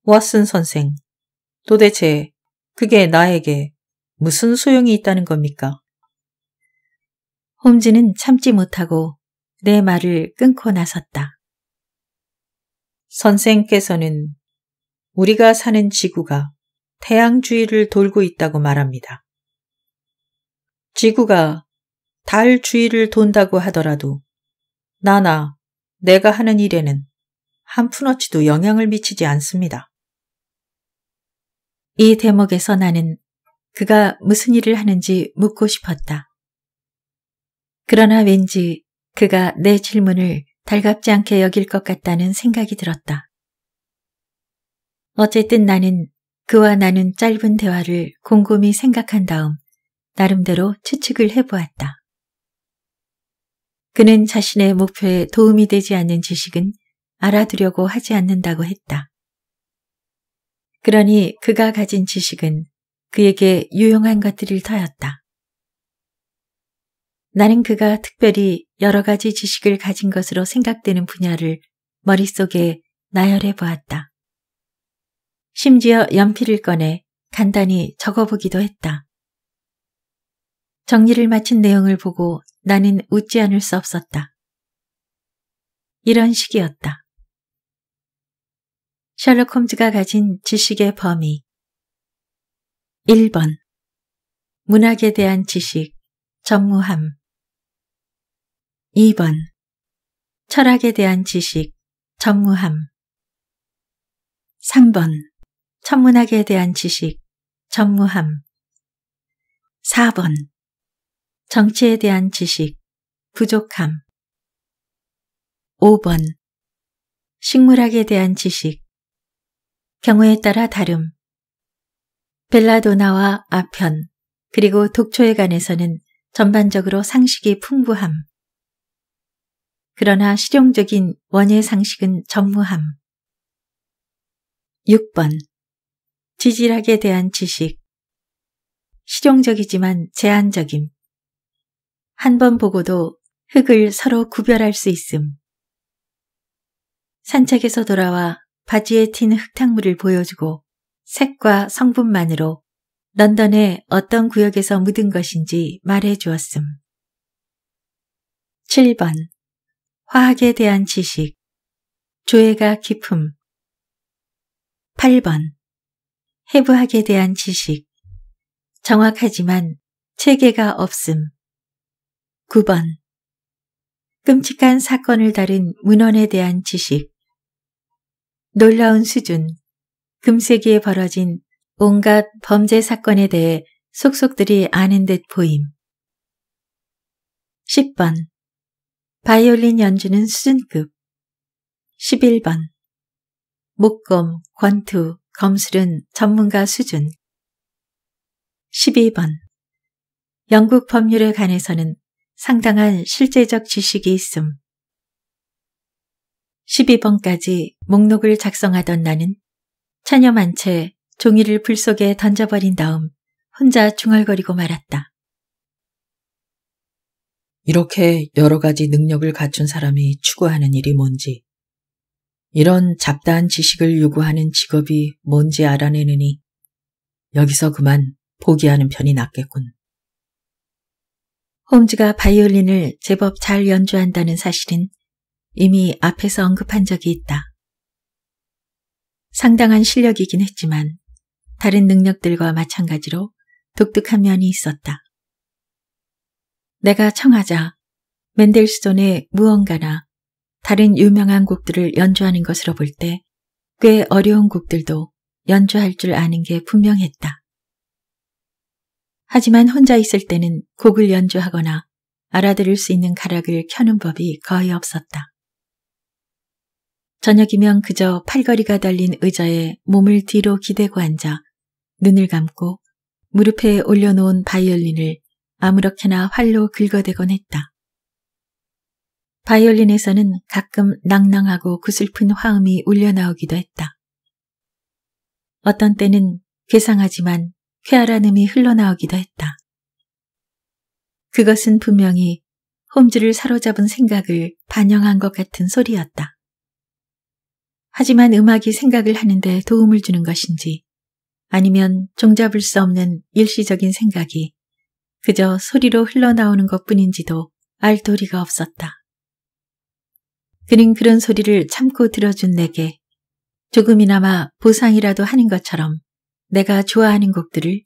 워슨 선생, 도대체 그게 나에게 무슨 소용이 있다는 겁니까? 홈즈는 참지 못하고 내 말을 끊고 나섰다. 선생께서는 우리가 사는 지구가 태양 주위를 돌고 있다고 말합니다. 지구가 달 주위를 돈다고 하더라도 나나 내가 하는 일에는 한 푼어치도 영향을 미치지 않습니다. 이 대목에서 나는 그가 무슨 일을 하는지 묻고 싶었다. 그러나 왠지 그가 내 질문을 달갑지 않게 여길 것 같다는 생각이 들었다. 어쨌든 나는 그와 나는 짧은 대화를 곰곰이 생각한 다음 나름대로 추측을 해보았다. 그는 자신의 목표에 도움이 되지 않는 지식은 알아두려고 하지 않는다고 했다. 그러니 그가 가진 지식은 그에게 유용한 것들일 터였다. 나는 그가 특별히 여러 가지 지식을 가진 것으로 생각되는 분야를 머릿속에 나열해 보았다. 심지어 연필을 꺼내 간단히 적어보기도 했다. 정리를 마친 내용을 보고 나는 웃지 않을 수 없었다. 이런 식이었다. 셜록 홈즈가 가진 지식의 범위 1번 문학에 대한 지식, 전무함, 2번 철학에 대한 지식, 전무함 3번 천문학에 대한 지식, 전무함 4번 정치에 대한 지식, 부족함 5번 식물학에 대한 지식, 경우에 따라 다름 벨라도나와 아편, 그리고 독초에 관해서는 전반적으로 상식이 풍부함. 그러나 실용적인 원예 상식은 전무함. 6번. 지질학에 대한 지식. 실용적이지만 제한적임. 한 번 보고도 흙을 서로 구별할 수 있음. 산책에서 돌아와 바지에 튄 흙탕물을 보여주고 색과 성분만으로 런던의 어떤 구역에서 묻은 것인지 말해 주었음. 7번. 화학에 대한 지식, 조예가 깊음 8번 해부학에 대한 지식, 정확하지만 체계가 없음 9번 끔찍한 사건을 다룬 문헌에 대한 지식, 놀라운 수준, 금세기에 벌어진 온갖 범죄 사건에 대해 속속들이 아는 듯 보임. 10번 바이올린 연주는 수준급 11번 목검, 권투, 검술은 전문가 수준 12번 영국 법률에 관해서는 상당한 실제적 지식이 있음 12번까지 목록을 작성하던 나는 체념한 채 종이를 불 속에 던져버린 다음 혼자 중얼거리고 말았다. 이렇게 여러 가지 능력을 갖춘 사람이 추구하는 일이 뭔지, 이런 잡다한 지식을 요구하는 직업이 뭔지 알아내느니 여기서 그만 포기하는 편이 낫겠군. 홈즈가 바이올린을 제법 잘 연주한다는 사실은 이미 앞에서 언급한 적이 있다. 상당한 실력이긴 했지만 다른 능력들과 마찬가지로 독특한 면이 있었다. 내가 청하자 맨델스존의 무언가나 다른 유명한 곡들을 연주하는 것으로 볼 때 꽤 어려운 곡들도 연주할 줄 아는 게 분명했다. 하지만 혼자 있을 때는 곡을 연주하거나 알아들을 수 있는 가락을 켜는 법이 거의 없었다. 저녁이면 그저 팔걸이가 달린 의자에 몸을 뒤로 기대고 앉아 눈을 감고 무릎에 올려놓은 바이올린을 아무렇게나 활로 긁어대곤 했다. 바이올린에서는 가끔 낭낭하고 구슬픈 화음이 울려나오기도 했다. 어떤 때는 괴상하지만 쾌활한 음이 흘러나오기도 했다. 그것은 분명히 홈즈를 사로잡은 생각을 반영한 것 같은 소리였다. 하지만 음악이 생각을 하는데 도움을 주는 것인지 아니면 종잡을 수 없는 일시적인 생각이 그저 소리로 흘러나오는 것 뿐인지도 알 도리가 없었다. 그는 그런 소리를 참고 들어준 내게 조금이나마 보상이라도 하는 것처럼 내가 좋아하는 곡들을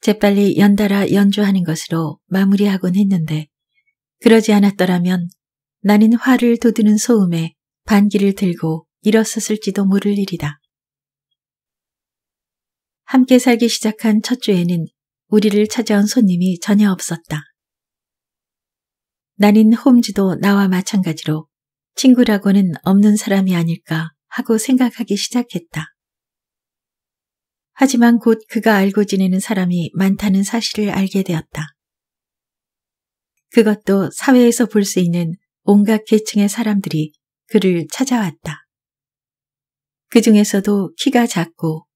재빨리 연달아 연주하는 것으로 마무리하곤 했는데 그러지 않았더라면 나는 화를 돋우는 소음에 반기를 들고 일었었을지도 모를 일이다. 함께 살기 시작한 첫 주에는 우리를 찾아온 손님이 전혀 없었다. 나는 홈즈도 나와 마찬가지로 친구라고는 없는 사람이 아닐까 하고 생각하기 시작했다. 하지만 곧 그가 알고 지내는 사람이 많다는 사실을 알게 되었다. 그것도 사회에서 볼 수 있는 온갖 계층의 사람들이 그를 찾아왔다. 그 중에서도 키가 작고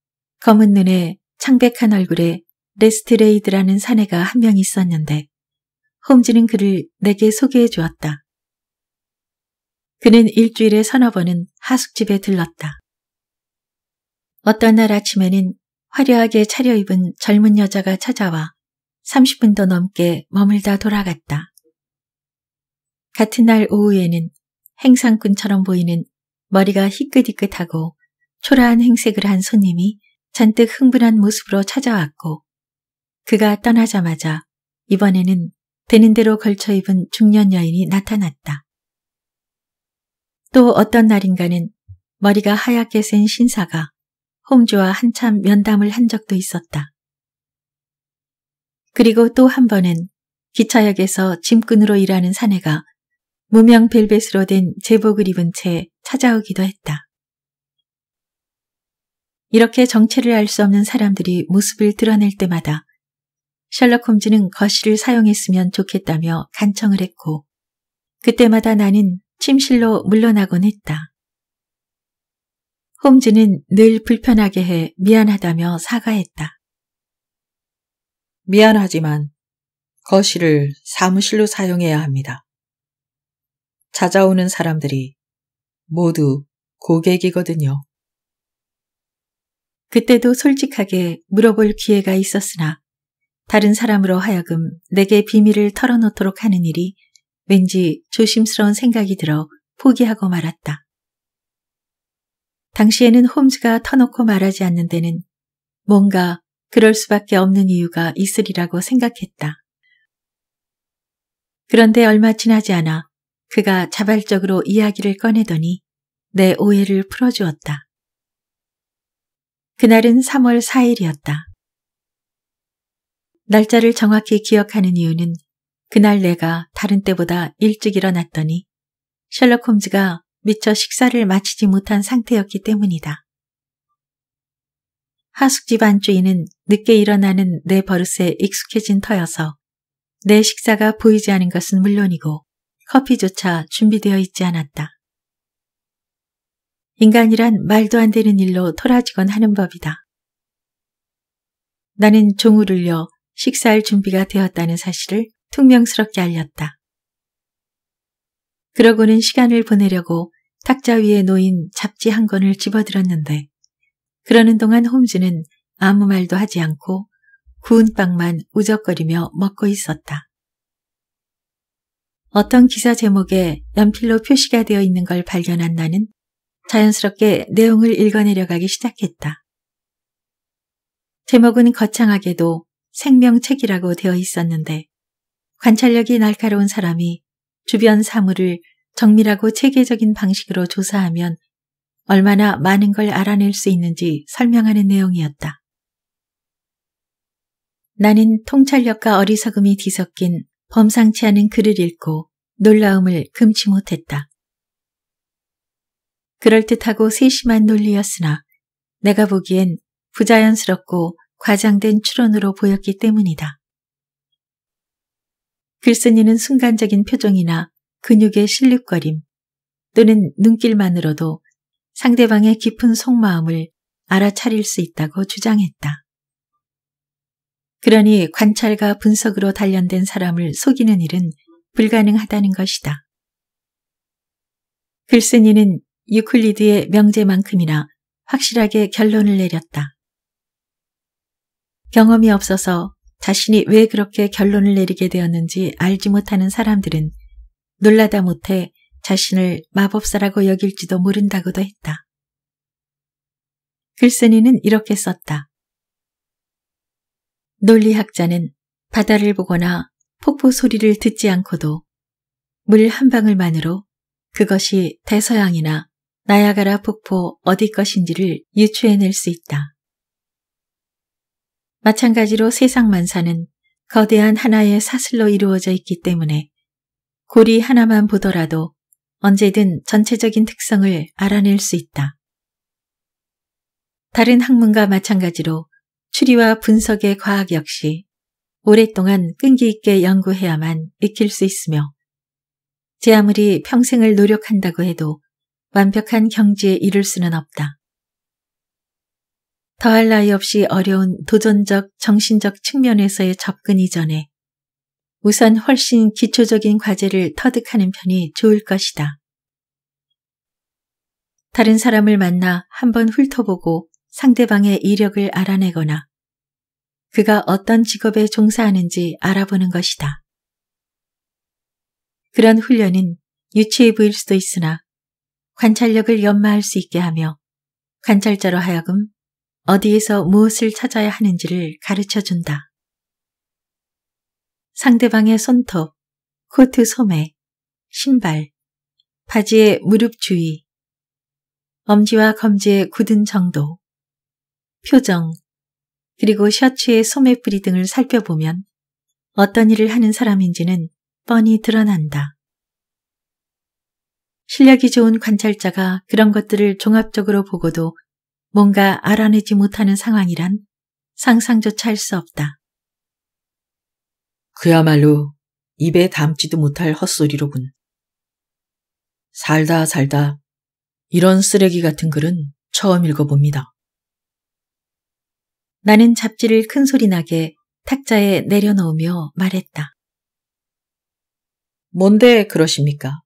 검은 눈에 창백한 얼굴에 레스트레이드라는 사내가 한 명 있었는데 홈즈는 그를 내게 소개해 주었다. 그는 일주일에 서너 번은 하숙집에 들렀다. 어떤 날 아침에는 화려하게 차려입은 젊은 여자가 찾아와 30분도 넘게 머물다 돌아갔다. 같은 날 오후에는 행상꾼처럼 보이는 머리가 희끗희끗하고 초라한 행색을 한 손님이 잔뜩 흥분한 모습으로 찾아왔고 그가 떠나자마자 이번에는 되는 대로 걸쳐 입은 중년 여인이 나타났다. 또 어떤 날인가는 머리가 하얗게 센 신사가 홈즈와 한참 면담을 한 적도 있었다. 그리고 또 한 번은 기차역에서 짐꾼으로 일하는 사내가 무명 벨벳으로 된 제복을 입은 채 찾아오기도 했다. 이렇게 정체를 알 수 없는 사람들이 모습을 드러낼 때마다 셜록 홈즈는 거실을 사용했으면 좋겠다며 간청을 했고 그때마다 나는 침실로 물러나곤 했다. 홈즈는 늘 불편하게 해 미안하다며 사과했다. 미안하지만 거실을 사무실로 사용해야 합니다. 찾아오는 사람들이 모두 고객이거든요. 그때도 솔직하게 물어볼 기회가 있었으나 다른 사람으로 하여금 내게 비밀을 털어놓도록 하는 일이 왠지 조심스러운 생각이 들어 포기하고 말았다. 당시에는 홈즈가 터놓고 말하지 않는 데는 뭔가 그럴 수밖에 없는 이유가 있으리라고 생각했다. 그런데 얼마 지나지 않아 그가 자발적으로 이야기를 꺼내더니 내 오해를 풀어주었다. 그날은 3월 4일이었다. 날짜를 정확히 기억하는 이유는 그날 내가 다른 때보다 일찍 일어났더니 셜록 홈즈가 미처 식사를 마치지 못한 상태였기 때문이다. 하숙집 안주인은 늦게 일어나는 내 버릇에 익숙해진 터여서 내 식사가 보이지 않은 것은 물론이고 커피조차 준비되어 있지 않았다. 인간이란 말도 안 되는 일로 토라지곤 하는 법이다. 나는 종을 울려 식사할 준비가 되었다는 사실을 퉁명스럽게 알렸다. 그러고는 시간을 보내려고 탁자 위에 놓인 잡지 한 권을 집어들었는데 그러는 동안 홈즈는 아무 말도 하지 않고 구운 빵만 우적거리며 먹고 있었다. 어떤 기사 제목에 연필로 표시가 되어 있는 걸 발견한 나는 자연스럽게 내용을 읽어내려가기 시작했다. 제목은 거창하게도 생명책이라고 되어 있었는데 관찰력이 날카로운 사람이 주변 사물을 정밀하고 체계적인 방식으로 조사하면 얼마나 많은 걸 알아낼 수 있는지 설명하는 내용이었다. 나는 통찰력과 어리석음이 뒤섞인 범상치 않은 글을 읽고 놀라움을 금치 못했다. 그럴듯하고 세심한 논리였으나 내가 보기엔 부자연스럽고 과장된 추론으로 보였기 때문이다. 글쓴이는 순간적인 표정이나 근육의 실룩거림 또는 눈길만으로도 상대방의 깊은 속마음을 알아차릴 수 있다고 주장했다. 그러니 관찰과 분석으로 단련된 사람을 속이는 일은 불가능하다는 것이다. 글쓴이는 유클리드의 명제만큼이나 확실하게 결론을 내렸다. 경험이 없어서 자신이 왜 그렇게 결론을 내리게 되었는지 알지 못하는 사람들은 놀라다 못해 자신을 마법사라고 여길지도 모른다고도 했다. 글쓴이는 이렇게 썼다. 논리학자는 바다를 보거나 폭포 소리를 듣지 않고도 물 한 방울만으로 그것이 대서양이나 나야가라 폭포 어디 것인지를 유추해낼 수 있다. 마찬가지로 세상 만사는 거대한 하나의 사슬로 이루어져 있기 때문에 고리 하나만 보더라도 언제든 전체적인 특성을 알아낼 수 있다. 다른 학문과 마찬가지로 추리와 분석의 과학 역시 오랫동안 끈기 있게 연구해야만 익힐 수 있으며 제 아무리 평생을 노력한다고 해도 완벽한 경지에 이를 수는 없다. 더할 나위 없이 어려운 도전적 정신적 측면에서의 접근이 전에 우선 훨씬 기초적인 과제를 터득하는 편이 좋을 것이다. 다른 사람을 만나 한번 훑어보고 상대방의 이력을 알아내거나 그가 어떤 직업에 종사하는지 알아보는 것이다. 그런 훈련은 유치해 보일 수도 있으나 관찰력을 연마할 수 있게 하며 관찰자로 하여금 어디에서 무엇을 찾아야 하는지를 가르쳐 준다. 상대방의 손톱, 코트 소매, 신발, 바지의 무릎 주위, 엄지와 검지의 굳은 정도, 표정, 그리고 셔츠의 소매 뿌리 등을 살펴보면 어떤 일을 하는 사람인지는 뻔히 드러난다. 실력이 좋은 관찰자가 그런 것들을 종합적으로 보고도 뭔가 알아내지 못하는 상황이란 상상조차 할 수 없다. 그야말로 입에 담지도 못할 헛소리로군. 살다 살다 이런 쓰레기 같은 글은 처음 읽어봅니다. 나는 잡지를 큰 소리나게 탁자에 내려놓으며 말했다. 뭔데 그러십니까?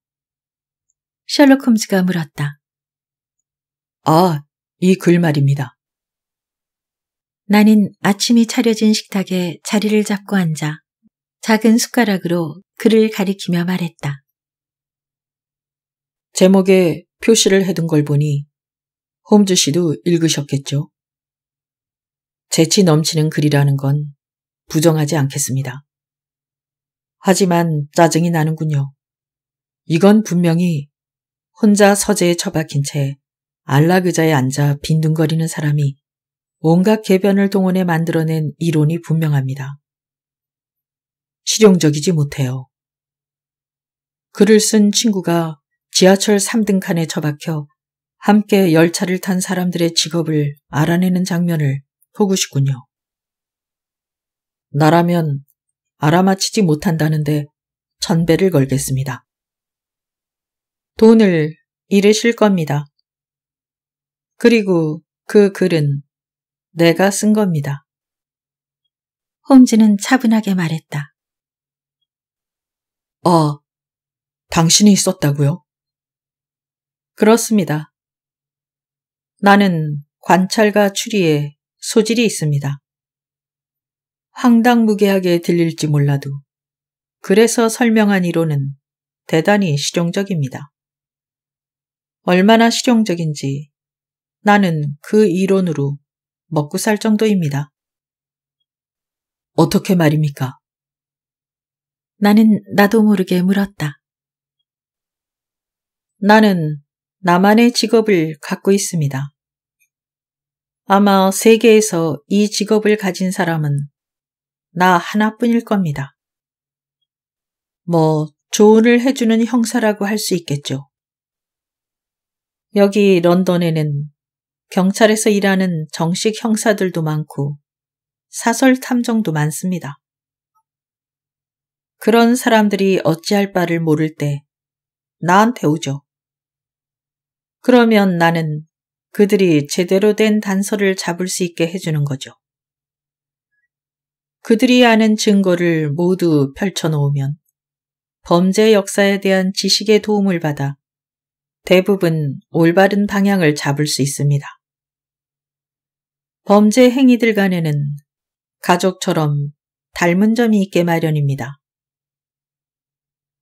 셜록 홈즈가 물었다. 아, 이글 말입니다. 나는 아침이 차려진 식탁에 자리를 잡고 앉아 작은 숟가락으로 글을 가리키며 말했다. 제목에 표시를 해둔 걸 보니 홈즈 씨도 읽으셨겠죠? 재치 넘치는 글이라는 건 부정하지 않겠습니다. 하지만 짜증이 나는군요. 이건 분명히 혼자 서재에 처박힌 채 안락 의자에 앉아 빈둥거리는 사람이 온갖 개변을 동원해 만들어낸 이론이 분명합니다. 실용적이지 못해요. 글을 쓴 친구가 지하철 3등 칸에 처박혀 함께 열차를 탄 사람들의 직업을 알아내는 장면을 보고싶군요. 나라면 알아맞히지 못한다는데 전배를 걸겠습니다. 돈을 잃으실 겁니다. 그리고 그 글은 내가 쓴 겁니다. 홈즈는 차분하게 말했다. 아, 당신이 썼다고요? 그렇습니다. 나는 관찰과 추리에 소질이 있습니다. 황당무계하게 들릴지 몰라도 그래서 설명한 이론은 대단히 실용적입니다. 얼마나 실용적인지 나는 그 이론으로 먹고 살 정도입니다. 어떻게 말입니까? 나는 나도 모르게 물었다. 나는 나만의 직업을 갖고 있습니다. 아마 세계에서 이 직업을 가진 사람은 나 하나뿐일 겁니다. 뭐, 조언을 해주는 형사라고 할 수 있겠죠. 여기 런던에는 경찰에서 일하는 정식 형사들도 많고 사설 탐정도 많습니다. 그런 사람들이 어찌할 바를 모를 때 나한테 오죠. 그러면 나는 그들이 제대로 된 단서를 잡을 수 있게 해주는 거죠. 그들이 아는 증거를 모두 펼쳐놓으면 범죄 역사에 대한 지식의 도움을 받아 대부분 올바른 방향을 잡을 수 있습니다. 범죄 행위들 간에는 가족처럼 닮은 점이 있게 마련입니다.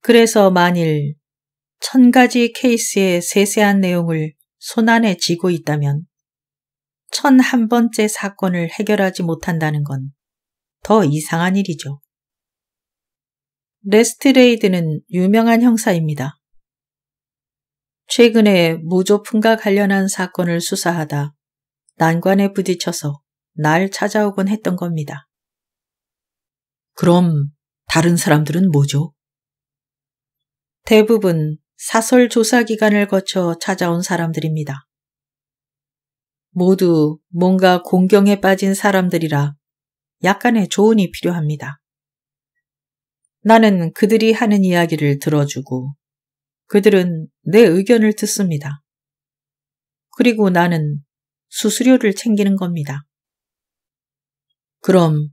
그래서 만일 천 가지 케이스의 세세한 내용을 손안에 쥐고 있다면 천 한 번째 사건을 해결하지 못한다는 건 더 이상한 일이죠. 레스트레이드는 유명한 형사입니다. 최근에 무조품과 관련한 사건을 수사하다 난관에 부딪혀서 날 찾아오곤 했던 겁니다. 그럼 다른 사람들은 뭐죠? 대부분 사설 조사 기간을 거쳐 찾아온 사람들입니다. 모두 뭔가 공경에 빠진 사람들이라 약간의 조언이 필요합니다. 나는 그들이 하는 이야기를 들어주고 그들은 내 의견을 듣습니다. 그리고 나는 수수료를 챙기는 겁니다. 그럼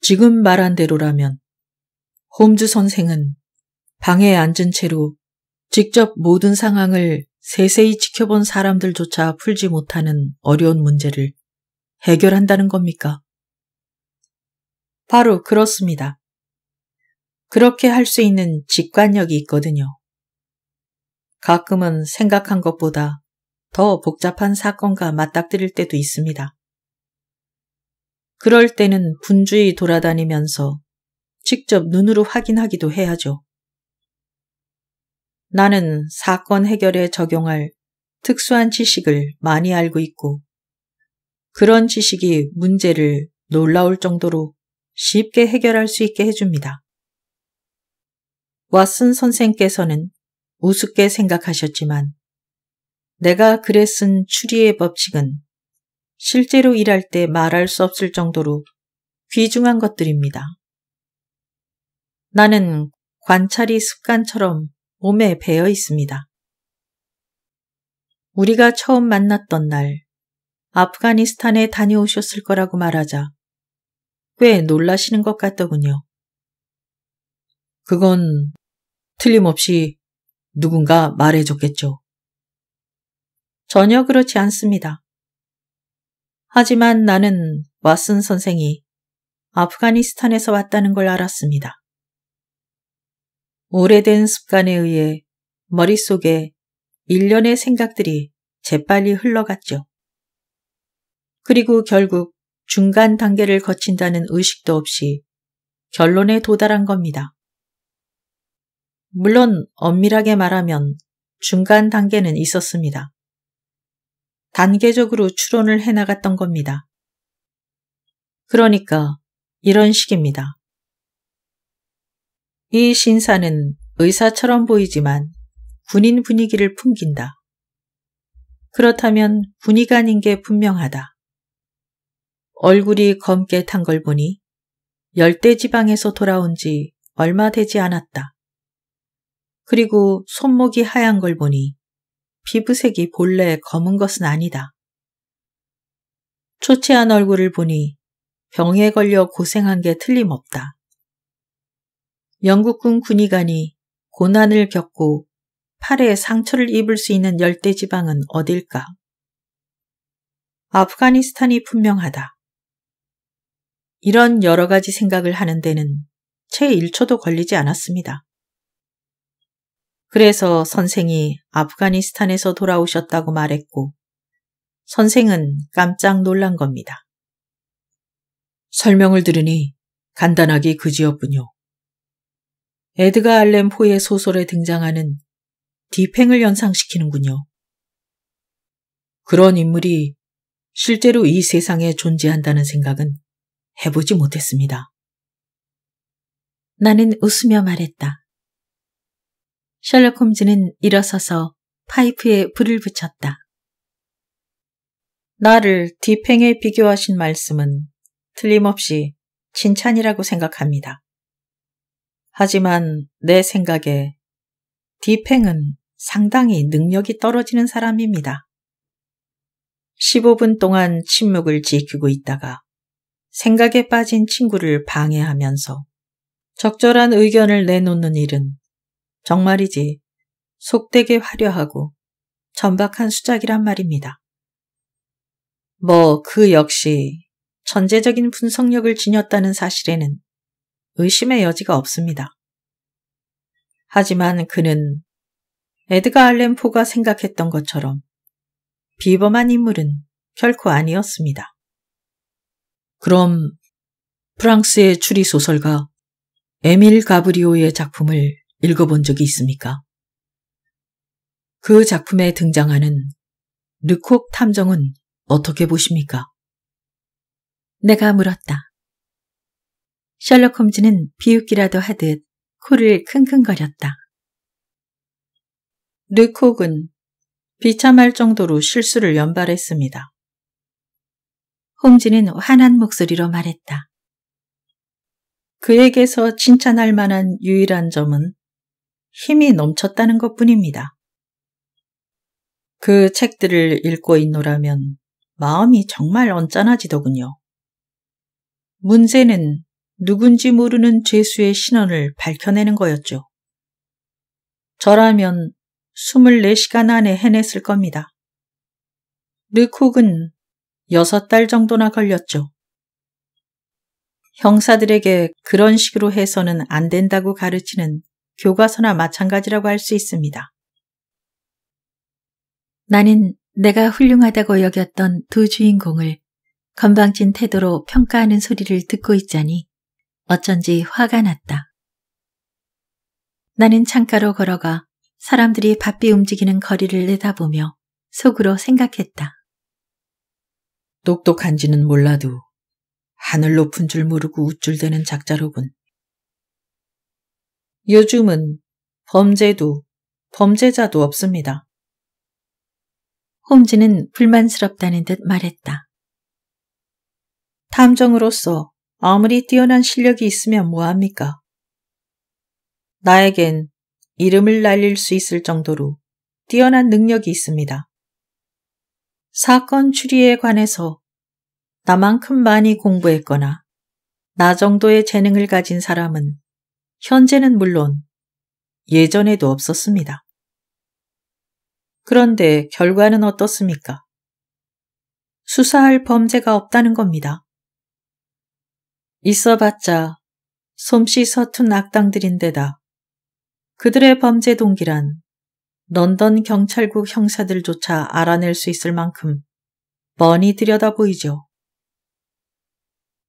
지금 말한 대로라면 홈즈 선생은 방에 앉은 채로 직접 모든 상황을 세세히 지켜본 사람들조차 풀지 못하는 어려운 문제를 해결한다는 겁니까? 바로 그렇습니다. 그렇게 할 수 있는 직관력이 있거든요. 가끔은 생각한 것보다 더 복잡한 사건과 맞닥뜨릴 때도 있습니다. 그럴 때는 분주히 돌아다니면서 직접 눈으로 확인하기도 해야죠. 나는 사건 해결에 적용할 특수한 지식을 많이 알고 있고 그런 지식이 문제를 놀라울 정도로 쉽게 해결할 수 있게 해줍니다. 왓슨 선생께서는 우습게 생각하셨지만 내가 글에 쓴 추리의 법칙은 실제로 일할 때 말할 수 없을 정도로 귀중한 것들입니다. 나는 관찰이 습관처럼 몸에 배어 있습니다. 우리가 처음 만났던 날, 아프가니스탄에 다녀오셨을 거라고 말하자 꽤 놀라시는 것 같더군요. 그건 틀림없이 누군가 말해줬겠죠. 전혀 그렇지 않습니다. 하지만 나는 왓슨 선생이 아프가니스탄에서 왔다는 걸 알았습니다. 오래된 습관에 의해 머릿속에 일련의 생각들이 재빨리 흘러갔죠. 그리고 결국 중간 단계를 거친다는 의식도 없이 결론에 도달한 겁니다. 물론 엄밀하게 말하면 중간 단계는 있었습니다. 단계적으로 추론을 해나갔던 겁니다. 그러니까 이런 식입니다. 이 신사는 의사처럼 보이지만 군인 분위기를 풍긴다. 그렇다면 군이 아닌 게 분명하다. 얼굴이 검게 탄 걸 보니 열대지방에서 돌아온 지 얼마 되지 않았다. 그리고 손목이 하얀 걸 보니 피부색이 본래 검은 것은 아니다. 초췌한 얼굴을 보니 병에 걸려 고생한 게 틀림없다. 영국군 군의관이 고난을 겪고 팔에 상처를 입을 수 있는 열대 지방은 어딜까? 아프가니스탄이 분명하다. 이런 여러 가지 생각을 하는 데는 채 1초도 걸리지 않았습니다. 그래서 선생이 아프가니스탄에서 돌아오셨다고 말했고 선생은 깜짝 놀란 겁니다. 설명을 들으니 간단하게 그지였군요. 에드가 알렌 포의 소설에 등장하는 디팽을 연상시키는군요. 그런 인물이 실제로 이 세상에 존재한다는 생각은 해보지 못했습니다. 나는 웃으며 말했다. 셜록 홈즈는 일어서서 파이프에 불을 붙였다. 나를 디팽에 비교하신 말씀은 틀림없이 칭찬이라고 생각합니다. 하지만 내 생각에 디팽은 상당히 능력이 떨어지는 사람입니다. 15분 동안 침묵을 지키고 있다가 생각에 빠진 친구를 방해하면서 적절한 의견을 내놓는 일은 정말이지 속되게 화려하고 천박한 수작이란 말입니다. 뭐 그 역시 천재적인 분석력을 지녔다는 사실에는 의심의 여지가 없습니다. 하지만 그는 에드가 알렌 포가 생각했던 것처럼 비범한 인물은 결코 아니었습니다. 그럼 프랑스의 추리 소설가 에밀 가브리오의 작품을 읽어본 적이 있습니까? 그 작품에 등장하는 르콕 탐정은 어떻게 보십니까? 내가 물었다. 셜록 홈즈는 비웃기라도 하듯 코를 킁킁거렸다. 르콕은 비참할 정도로 실수를 연발했습니다. 홈즈는 환한 목소리로 말했다. 그에게서 칭찬할 만한 유일한 점은 힘이 넘쳤다는 것 뿐입니다. 그 책들을 읽고 있노라면 마음이 정말 언짢아지더군요. 문제는 누군지 모르는 죄수의 신원을 밝혀내는 거였죠. 저라면 24시간 안에 해냈을 겁니다. 르콕은 6달 정도나 걸렸죠. 형사들에게 그런 식으로 해서는 안 된다고 가르치는 교과서나 마찬가지라고 할 수 있습니다. 나는 내가 훌륭하다고 여겼던 두 주인공을 건방진 태도로 평가하는 소리를 듣고 있자니 어쩐지 화가 났다. 나는 창가로 걸어가 사람들이 바삐 움직이는 거리를 내다보며 속으로 생각했다. 똑똑한지는 몰라도 하늘 높은 줄 모르고 우쭐대는 작자로군. 요즘은 범죄도 범죄자도 없습니다. 홈즈는 불만스럽다는 듯 말했다. 탐정으로서 아무리 뛰어난 실력이 있으면 뭐합니까? 나에겐 이름을 날릴 수 있을 정도로 뛰어난 능력이 있습니다. 사건 추리에 관해서 나만큼 많이 공부했거나 나 정도의 재능을 가진 사람은 현재는 물론 예전에도 없었습니다. 그런데 결과는 어떻습니까? 수사할 범죄가 없다는 겁니다. 있어봤자 솜씨 서툰 악당들인데다 그들의 범죄 동기란 런던 경찰국 형사들조차 알아낼 수 있을 만큼 뻔히 들여다보이죠.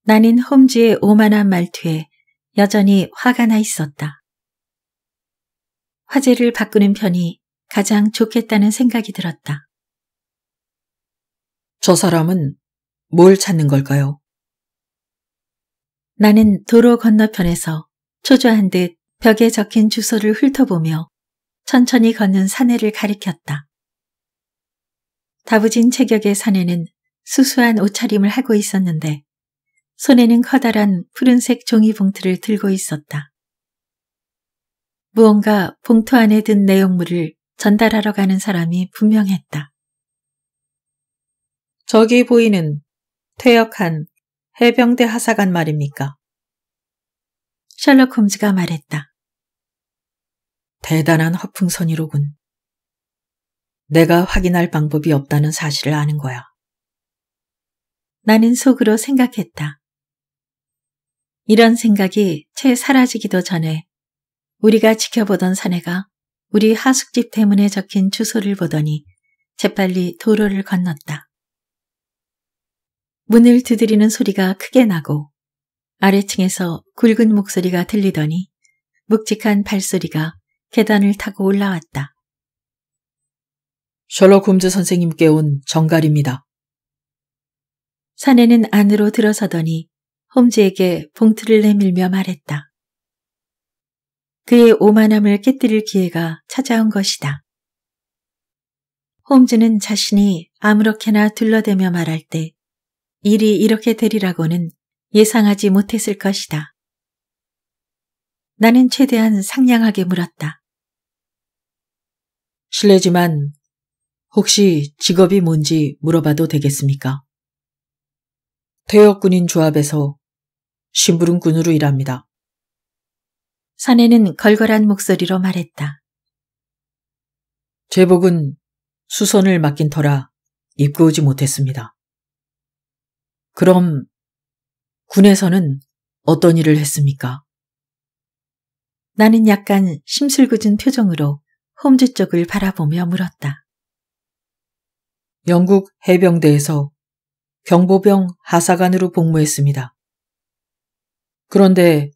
나는 홈즈의 오만한 말투에 여전히 화가 나 있었다. 화제를 바꾸는 편이 가장 좋겠다는 생각이 들었다. 저 사람은 뭘 찾는 걸까요? 나는 도로 건너편에서 초조한 듯 벽에 적힌 주소를 훑어보며 천천히 걷는 사내를 가리켰다. 다부진 체격의 사내는 수수한 옷차림을 하고 있었는데 손에는 커다란 푸른색 종이 봉투를 들고 있었다. 무언가 봉투 안에 든 내용물을 전달하러 가는 사람이 분명했다. 저기 보이는 퇴역한 해병대 하사관 말입니까? 셜록 홈즈가 말했다. 대단한 허풍선이로군. 내가 확인할 방법이 없다는 사실을 아는 거야. 나는 속으로 생각했다. 이런 생각이 채 사라지기도 전에 우리가 지켜보던 사내가 우리 하숙집 대문에 적힌 주소를 보더니 재빨리 도로를 건넜다. 문을 두드리는 소리가 크게 나고 아래층에서 굵은 목소리가 들리더니 묵직한 발소리가 계단을 타고 올라왔다. 셜록 홈즈 선생님께 온 정갈입니다. 사내는 안으로 들어서더니 홈즈에게 봉투를 내밀며 말했다. 그의 오만함을 깨뜨릴 기회가 찾아온 것이다. 홈즈는 자신이 아무렇게나 둘러대며 말할 때 일이 이렇게 되리라고는 예상하지 못했을 것이다. 나는 최대한 상냥하게 물었다. 실례지만 혹시 직업이 뭔지 물어봐도 되겠습니까? 퇴역군인 조합에서 심부름꾼으로 일합니다. 사내는 걸걸한 목소리로 말했다. 제복은 수선을 맡긴 터라 입고 오지 못했습니다. 그럼 군에서는 어떤 일을 했습니까? 나는 약간 심술궂은 표정으로 홈즈 쪽을 바라보며 물었다. 영국 해병대에서 경보병 하사관으로 복무했습니다. 그런데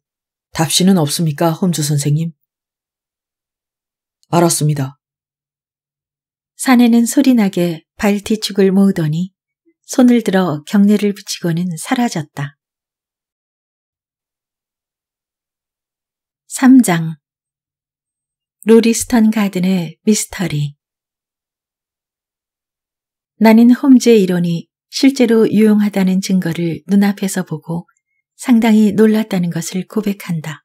답시는 없습니까, 험주 선생님? 알았습니다. 사내는 소리나게 발뒤축을 모으더니 손을 들어 경례를 붙이고는 사라졌다. 3장 로리스턴 가든의 미스터리 나는 홈즈의 이론이 실제로 유용하다는 증거를 눈앞에서 보고 상당히 놀랐다는 것을 고백한다.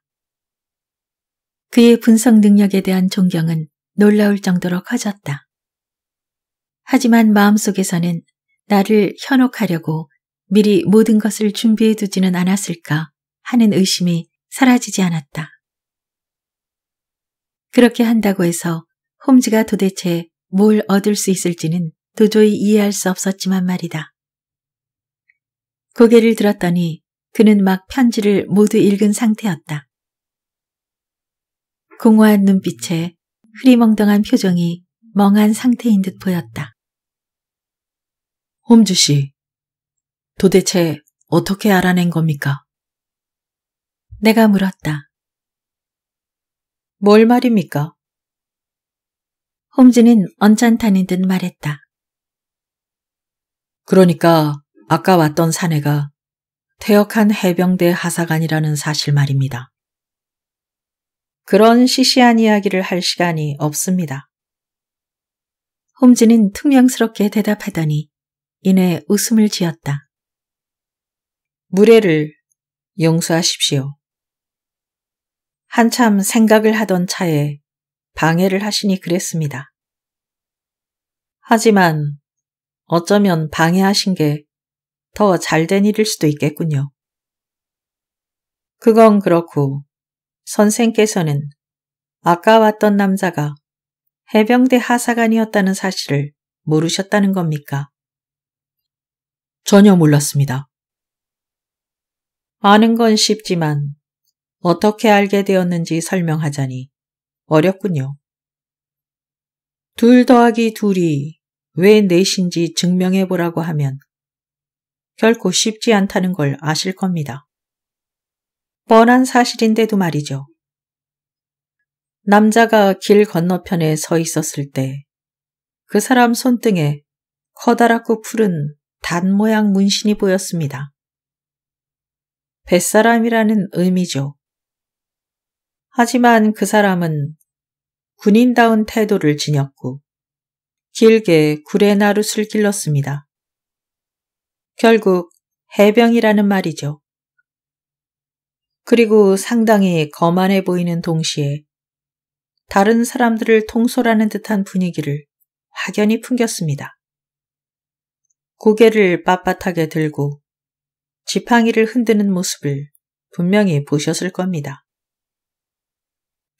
그의 분석 능력에 대한 존경은 놀라울 정도로 커졌다. 하지만 마음속에서는 나를 현혹하려고 미리 모든 것을 준비해 두지는 않았을까 하는 의심이 사라지지 않았다. 그렇게 한다고 해서 홈즈가 도대체 뭘 얻을 수 있을지는 도저히 이해할 수 없었지만 말이다. 고개를 들었더니 그는 막 편지를 모두 읽은 상태였다. 공허한 눈빛에 흐리멍덩한 표정이 멍한 상태인 듯 보였다. 홈즈 씨, 도대체 어떻게 알아낸 겁니까? 내가 물었다. 뭘 말입니까? 홈즈는 언짢다는 듯 말했다. 그러니까 아까 왔던 사내가 퇴역한 해병대 하사관이라는 사실 말입니다. 그런 시시한 이야기를 할 시간이 없습니다. 홈즈는 퉁명스럽게 대답하더니 이내 웃음을 지었다. 무례를 용서하십시오. 한참 생각을 하던 차에 방해를 하시니 그랬습니다. 하지만 어쩌면 방해하신 게 더잘된 일일 수도 있겠군요. 그건 그렇고 선생께서는 아까 왔던 남자가 해병대 하사관이었다는 사실을 모르셨다는 겁니까? 전혀 몰랐습니다. 아는 건 쉽지만 어떻게 알게 되었는지 설명하자니 어렵군요. 둘 더하기 둘이 왜 넷인지 증명해보라고 하면 결코 쉽지 않다는 걸 아실 겁니다. 뻔한 사실인데도 말이죠. 남자가 길 건너편에 서 있었을 때 그 사람 손등에 커다랗고 푸른 단 모양 문신이 보였습니다. 뱃사람이라는 의미죠. 하지만 그 사람은 군인다운 태도를 지녔고 길게 구레나룻을 길렀습니다. 결국 해병이라는 말이죠. 그리고 상당히 거만해 보이는 동시에 다른 사람들을 통솔하는 듯한 분위기를 확연히 풍겼습니다. 고개를 빳빳하게 들고 지팡이를 흔드는 모습을 분명히 보셨을 겁니다.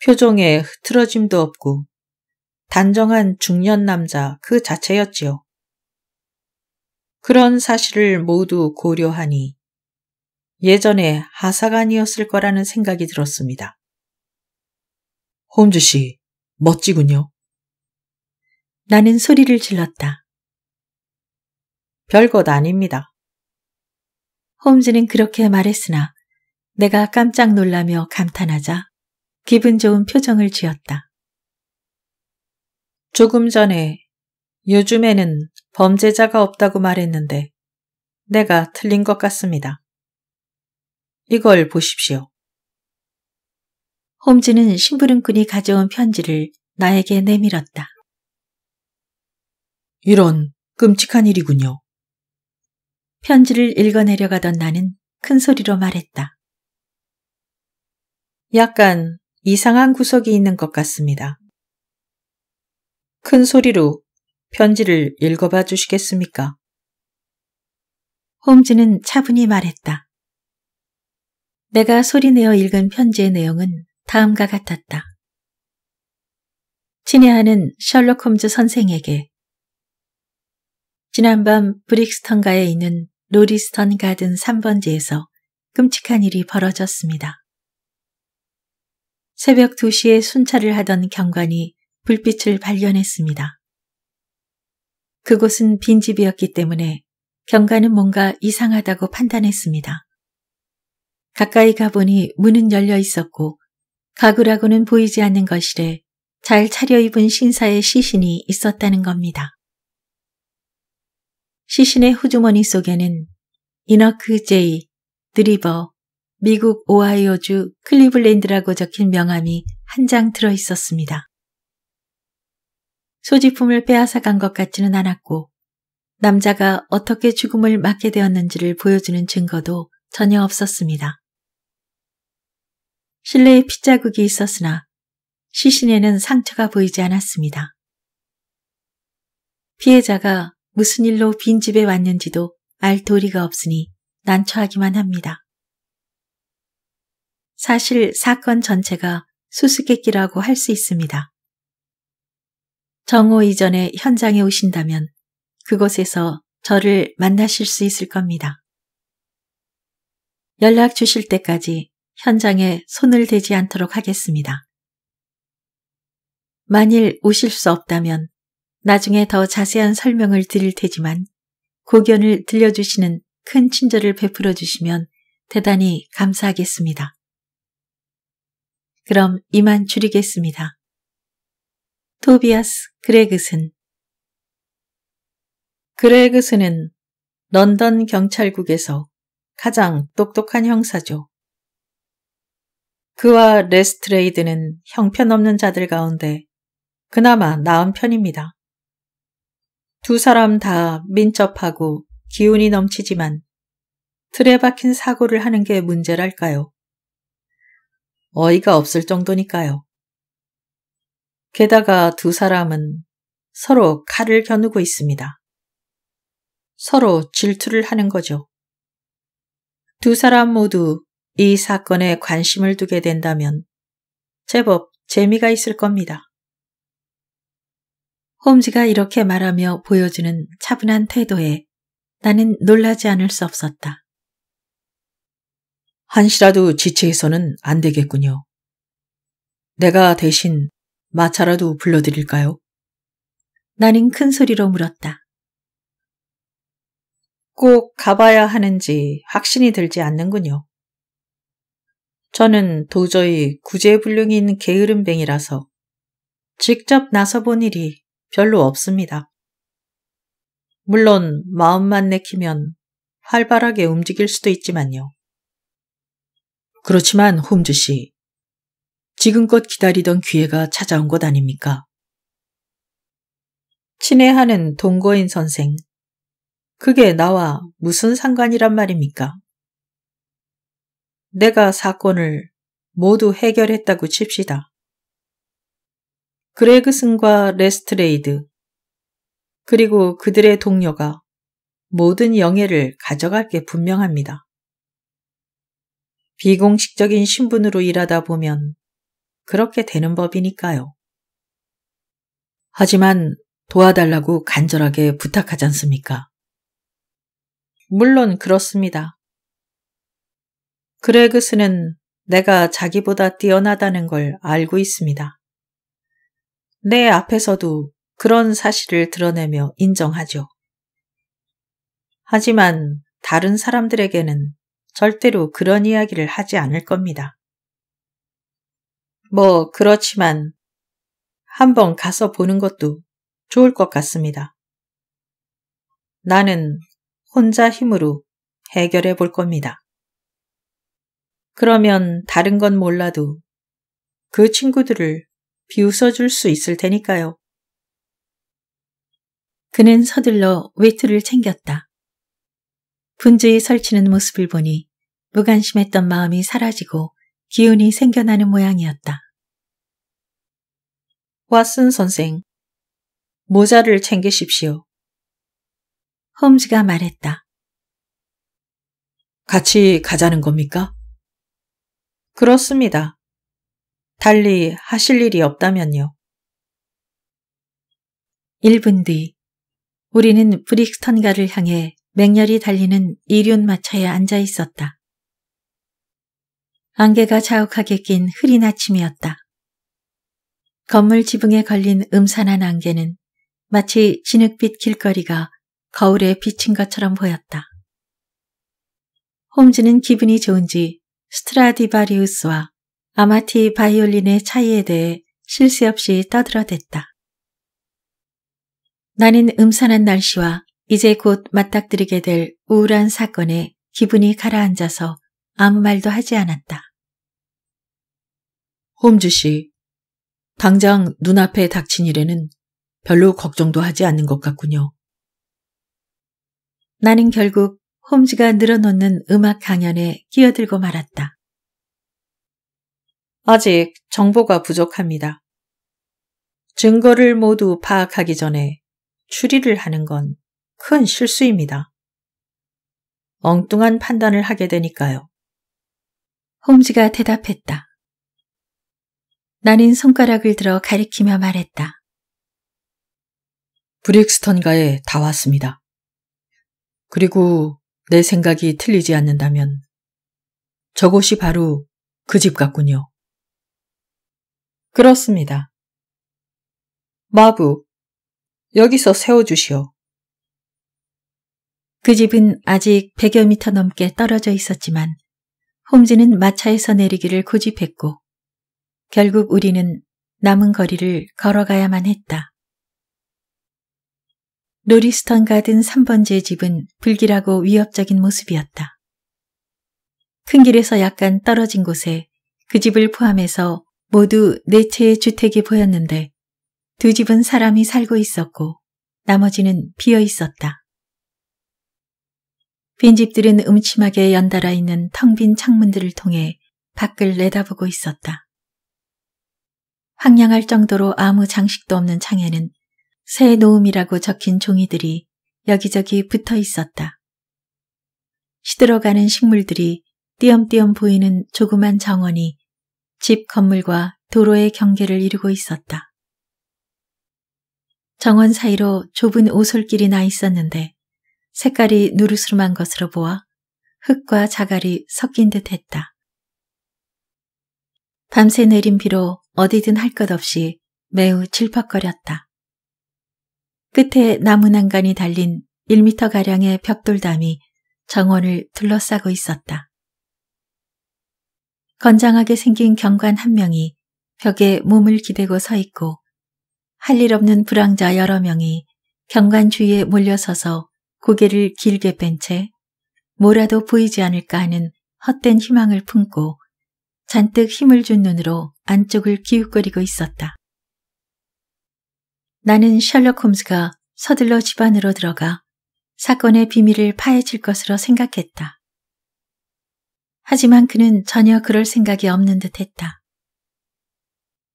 표정에 흐트러짐도 없고 단정한 중년 남자 그 자체였지요. 그런 사실을 모두 고려하니 예전에 하사관이었을 거라는 생각이 들었습니다. 홈즈 씨, 멋지군요. 나는 소리를 질렀다. 별것 아닙니다. 홈즈는 그렇게 말했으나 내가 깜짝 놀라며 감탄하자 기분 좋은 표정을 지었다. 조금 전에 요즘에는 범죄자가 없다고 말했는데 내가 틀린 것 같습니다. 이걸 보십시오. 홈즈는 심부름꾼이 가져온 편지를 나에게 내밀었다. 이런 끔찍한 일이군요. 편지를 읽어내려가던 나는 큰 소리로 말했다. 약간 이상한 구석이 있는 것 같습니다. 큰 소리로 편지를 읽어봐 주시겠습니까? 홈즈는 차분히 말했다. 내가 소리내어 읽은 편지의 내용은 다음과 같았다. 친애하는 셜록 홈즈 선생에게 지난밤 브릭스턴가에 있는 로리스턴 가든 3번지에서 끔찍한 일이 벌어졌습니다. 새벽 2시에 순찰을 하던 경관이 불빛을 발견했습니다. 그곳은 빈집이었기 때문에 경가는 뭔가 이상하다고 판단했습니다. 가까이 가보니 문은 열려 있었고 가구라고는 보이지 않는 것이래 잘 차려입은 신사의 시신이 있었다는 겁니다. 시신의 후주머니 속에는 이너크 그 제이, 드리버, 미국 오하이오주 클리블랜드라고 적힌 명함이 한 장 들어 있었습니다. 소지품을 빼앗아 간 것 같지는 않았고 남자가 어떻게 죽음을 맞게 되었는지를 보여주는 증거도 전혀 없었습니다. 실내에 핏자국이 있었으나 시신에는 상처가 보이지 않았습니다. 피해자가 무슨 일로 빈집에 왔는지도 알 도리가 없으니 난처하기만 합니다. 사실 사건 전체가 수수께끼라고 할 수 있습니다. 정오 이전에 현장에 오신다면 그곳에서 저를 만나실 수 있을 겁니다. 연락 주실 때까지 현장에 손을 대지 않도록 하겠습니다. 만일 오실 수 없다면 나중에 더 자세한 설명을 드릴 테지만 고견을 들려주시는 큰 친절을 베풀어 주시면 대단히 감사하겠습니다. 그럼 이만 줄이겠습니다. 토비아스 그레그슨 그레그슨은 런던 경찰국에서 가장 똑똑한 형사죠. 그와 레스트레이드는 형편없는 자들 가운데 그나마 나은 편입니다. 두 사람 다 민첩하고 기운이 넘치지만 틀에 박힌 사고를 하는 게 문제랄까요. 어이가 없을 정도니까요. 게다가 두 사람은 서로 칼을 겨누고 있습니다. 서로 질투를 하는 거죠. 두 사람 모두 이 사건에 관심을 두게 된다면 제법 재미가 있을 겁니다. 홈즈가 이렇게 말하며 보여주는 차분한 태도에 나는 놀라지 않을 수 없었다. 한시라도 지체해서는 안 되겠군요. 내가 대신 마차라도 불러드릴까요? 나는 큰 소리로 물었다. 꼭 가봐야 하는지 확신이 들지 않는군요. 저는 도저히 구제불능인 게으름뱅이라서 직접 나서본 일이 별로 없습니다. 물론 마음만 내키면 활발하게 움직일 수도 있지만요. 그렇지만 홈즈 씨, 지금껏 기다리던 기회가 찾아온 것 아닙니까? 친애하는 동거인 선생. 그게 나와 무슨 상관이란 말입니까? 내가 사건을 모두 해결했다고 칩시다. 그레그슨과 레스트레이드, 그리고 그들의 동료가 모든 영예를 가져갈 게 분명합니다. 비공식적인 신분으로 일하다 보면 그렇게 되는 법이니까요. 하지만 도와달라고 간절하게 부탁하지 않습니까? 물론 그렇습니다. 그레그스는 내가 자기보다 뛰어나다는 걸 알고 있습니다. 내 앞에서도 그런 사실을 드러내며 인정하죠. 하지만 다른 사람들에게는 절대로 그런 이야기를 하지 않을 겁니다. 뭐 그렇지만 한번 가서 보는 것도 좋을 것 같습니다. 나는 혼자 힘으로 해결해 볼 겁니다. 그러면 다른 건 몰라도 그 친구들을 비웃어 줄 수 있을 테니까요. 그는 서둘러 외투를 챙겼다. 분주히 설치는 모습을 보니 무관심했던 마음이 사라지고 기운이 생겨나는 모양이었다. 왓슨 선생, 모자를 챙기십시오. 홈즈가 말했다. 같이 가자는 겁니까? 그렇습니다. 달리 하실 일이 없다면요. 1분 뒤 우리는 브릭스턴가를 향해 맹렬히 달리는 이륜 마차에 앉아 있었다. 안개가 자욱하게 낀 흐린 아침이었다. 건물 지붕에 걸린 음산한 안개는 마치 진흙빛 길거리가 거울에 비친 것처럼 보였다. 홈즈는 기분이 좋은지 스트라디바리우스와 아마티 바이올린의 차이에 대해 실수 없이 떠들어댔다. 나는 음산한 날씨와 이제 곧 맞닥뜨리게 될 우울한 사건에 기분이 가라앉아서 아무 말도 하지 않았다. 홈즈 씨, 당장 눈앞에 닥친 일에는 별로 걱정도 하지 않는 것 같군요. 나는 결국 홈즈가 늘어놓는 음악 강연에 끼어들고 말았다. 아직 정보가 부족합니다. 증거를 모두 파악하기 전에 추리를 하는 건 큰 실수입니다. 엉뚱한 판단을 하게 되니까요. 홈즈가 대답했다. 나는 손가락을 들어 가리키며 말했다. 브릭스턴가에 다 왔습니다. 그리고 내 생각이 틀리지 않는다면 저곳이 바로 그 집 같군요. 그렇습니다. 마부, 여기서 세워주시오. 그 집은 아직 100여 미터 넘게 떨어져 있었지만 홈즈는 마차에서 내리기를 고집했고 결국 우리는 남은 거리를 걸어가야만 했다. 노리스턴 가든 3번째 집은 불길하고 위협적인 모습이었다. 큰 길에서 약간 떨어진 곳에 그 집을 포함해서 모두 네 채의 주택이 보였는데 두 집은 사람이 살고 있었고 나머지는 비어 있었다. 빈집들은 음침하게 연달아 있는 텅 빈 창문들을 통해 밖을 내다보고 있었다. 황량할 정도로 아무 장식도 없는 창에는 새 노음이라고 적힌 종이들이 여기저기 붙어 있었다. 시들어가는 식물들이 띄엄띄엄 보이는 조그만 정원이 집 건물과 도로의 경계를 이루고 있었다. 정원 사이로 좁은 오솔길이 나 있었는데 색깔이 누르스름한 것으로 보아 흙과 자갈이 섞인 듯 했다. 밤새 내린 비로 어디든 할 것 없이 매우 질퍽거렸다. 끝에 나무 난간이 달린 1미터가량의 벽돌담이 정원을 둘러싸고 있었다. 건장하게 생긴 경관 한 명이 벽에 몸을 기대고 서 있고 할 일 없는 불황자 여러 명이 경관 주위에 몰려서서 고개를 길게 뺀 채 뭐라도 보이지 않을까 하는 헛된 희망을 품고 잔뜩 힘을 준 눈으로 안쪽을 기웃거리고 있었다. 나는 셜록 홈즈가 서둘러 집안으로 들어가 사건의 비밀을 파헤칠 것으로 생각했다. 하지만 그는 전혀 그럴 생각이 없는 듯 했다.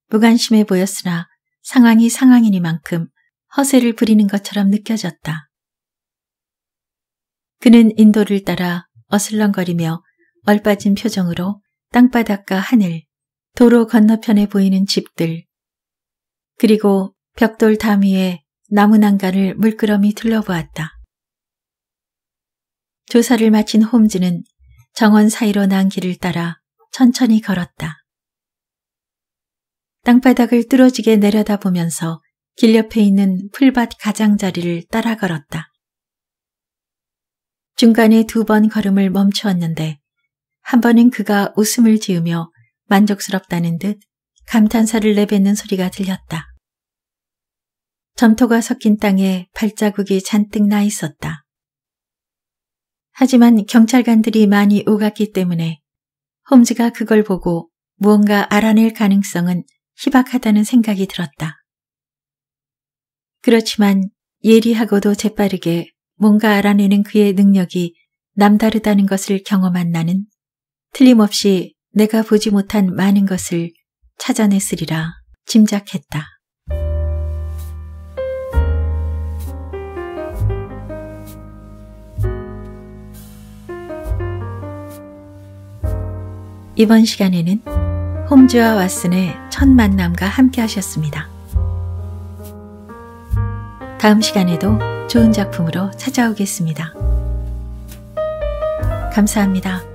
무관심해 보였으나 상황이 상황이니만큼 허세를 부리는 것처럼 느껴졌다. 그는 인도를 따라 어슬렁거리며 얼빠진 표정으로 땅바닥과 하늘, 도로 건너편에 보이는 집들, 그리고 벽돌 담 위에 나무 난간을 물끄러미 둘러보았다. 조사를 마친 홈즈는 정원 사이로 난 길을 따라 천천히 걸었다. 땅바닥을 뚫어지게 내려다보면서 길 옆에 있는 풀밭 가장자리를 따라 걸었다. 중간에 두 번 걸음을 멈추었는데 한 번은 그가 웃음을 지으며 만족스럽다는 듯 감탄사를 내뱉는 소리가 들렸다. 점토가 섞인 땅에 발자국이 잔뜩 나 있었다. 하지만 경찰관들이 많이 오갔기 때문에 홈즈가 그걸 보고 무언가 알아낼 가능성은 희박하다는 생각이 들었다. 그렇지만 예리하고도 재빠르게 뭔가 알아내는 그의 능력이 남다르다는 것을 경험한 나는 틀림없이 내가 보지 못한 많은 것을 찾아냈으리라 짐작했다. 이번 시간에는 홈즈와 왓슨의 첫 만남과 함께 하셨습니다. 다음 시간에도 좋은 작품으로 찾아오겠습니다. 감사합니다.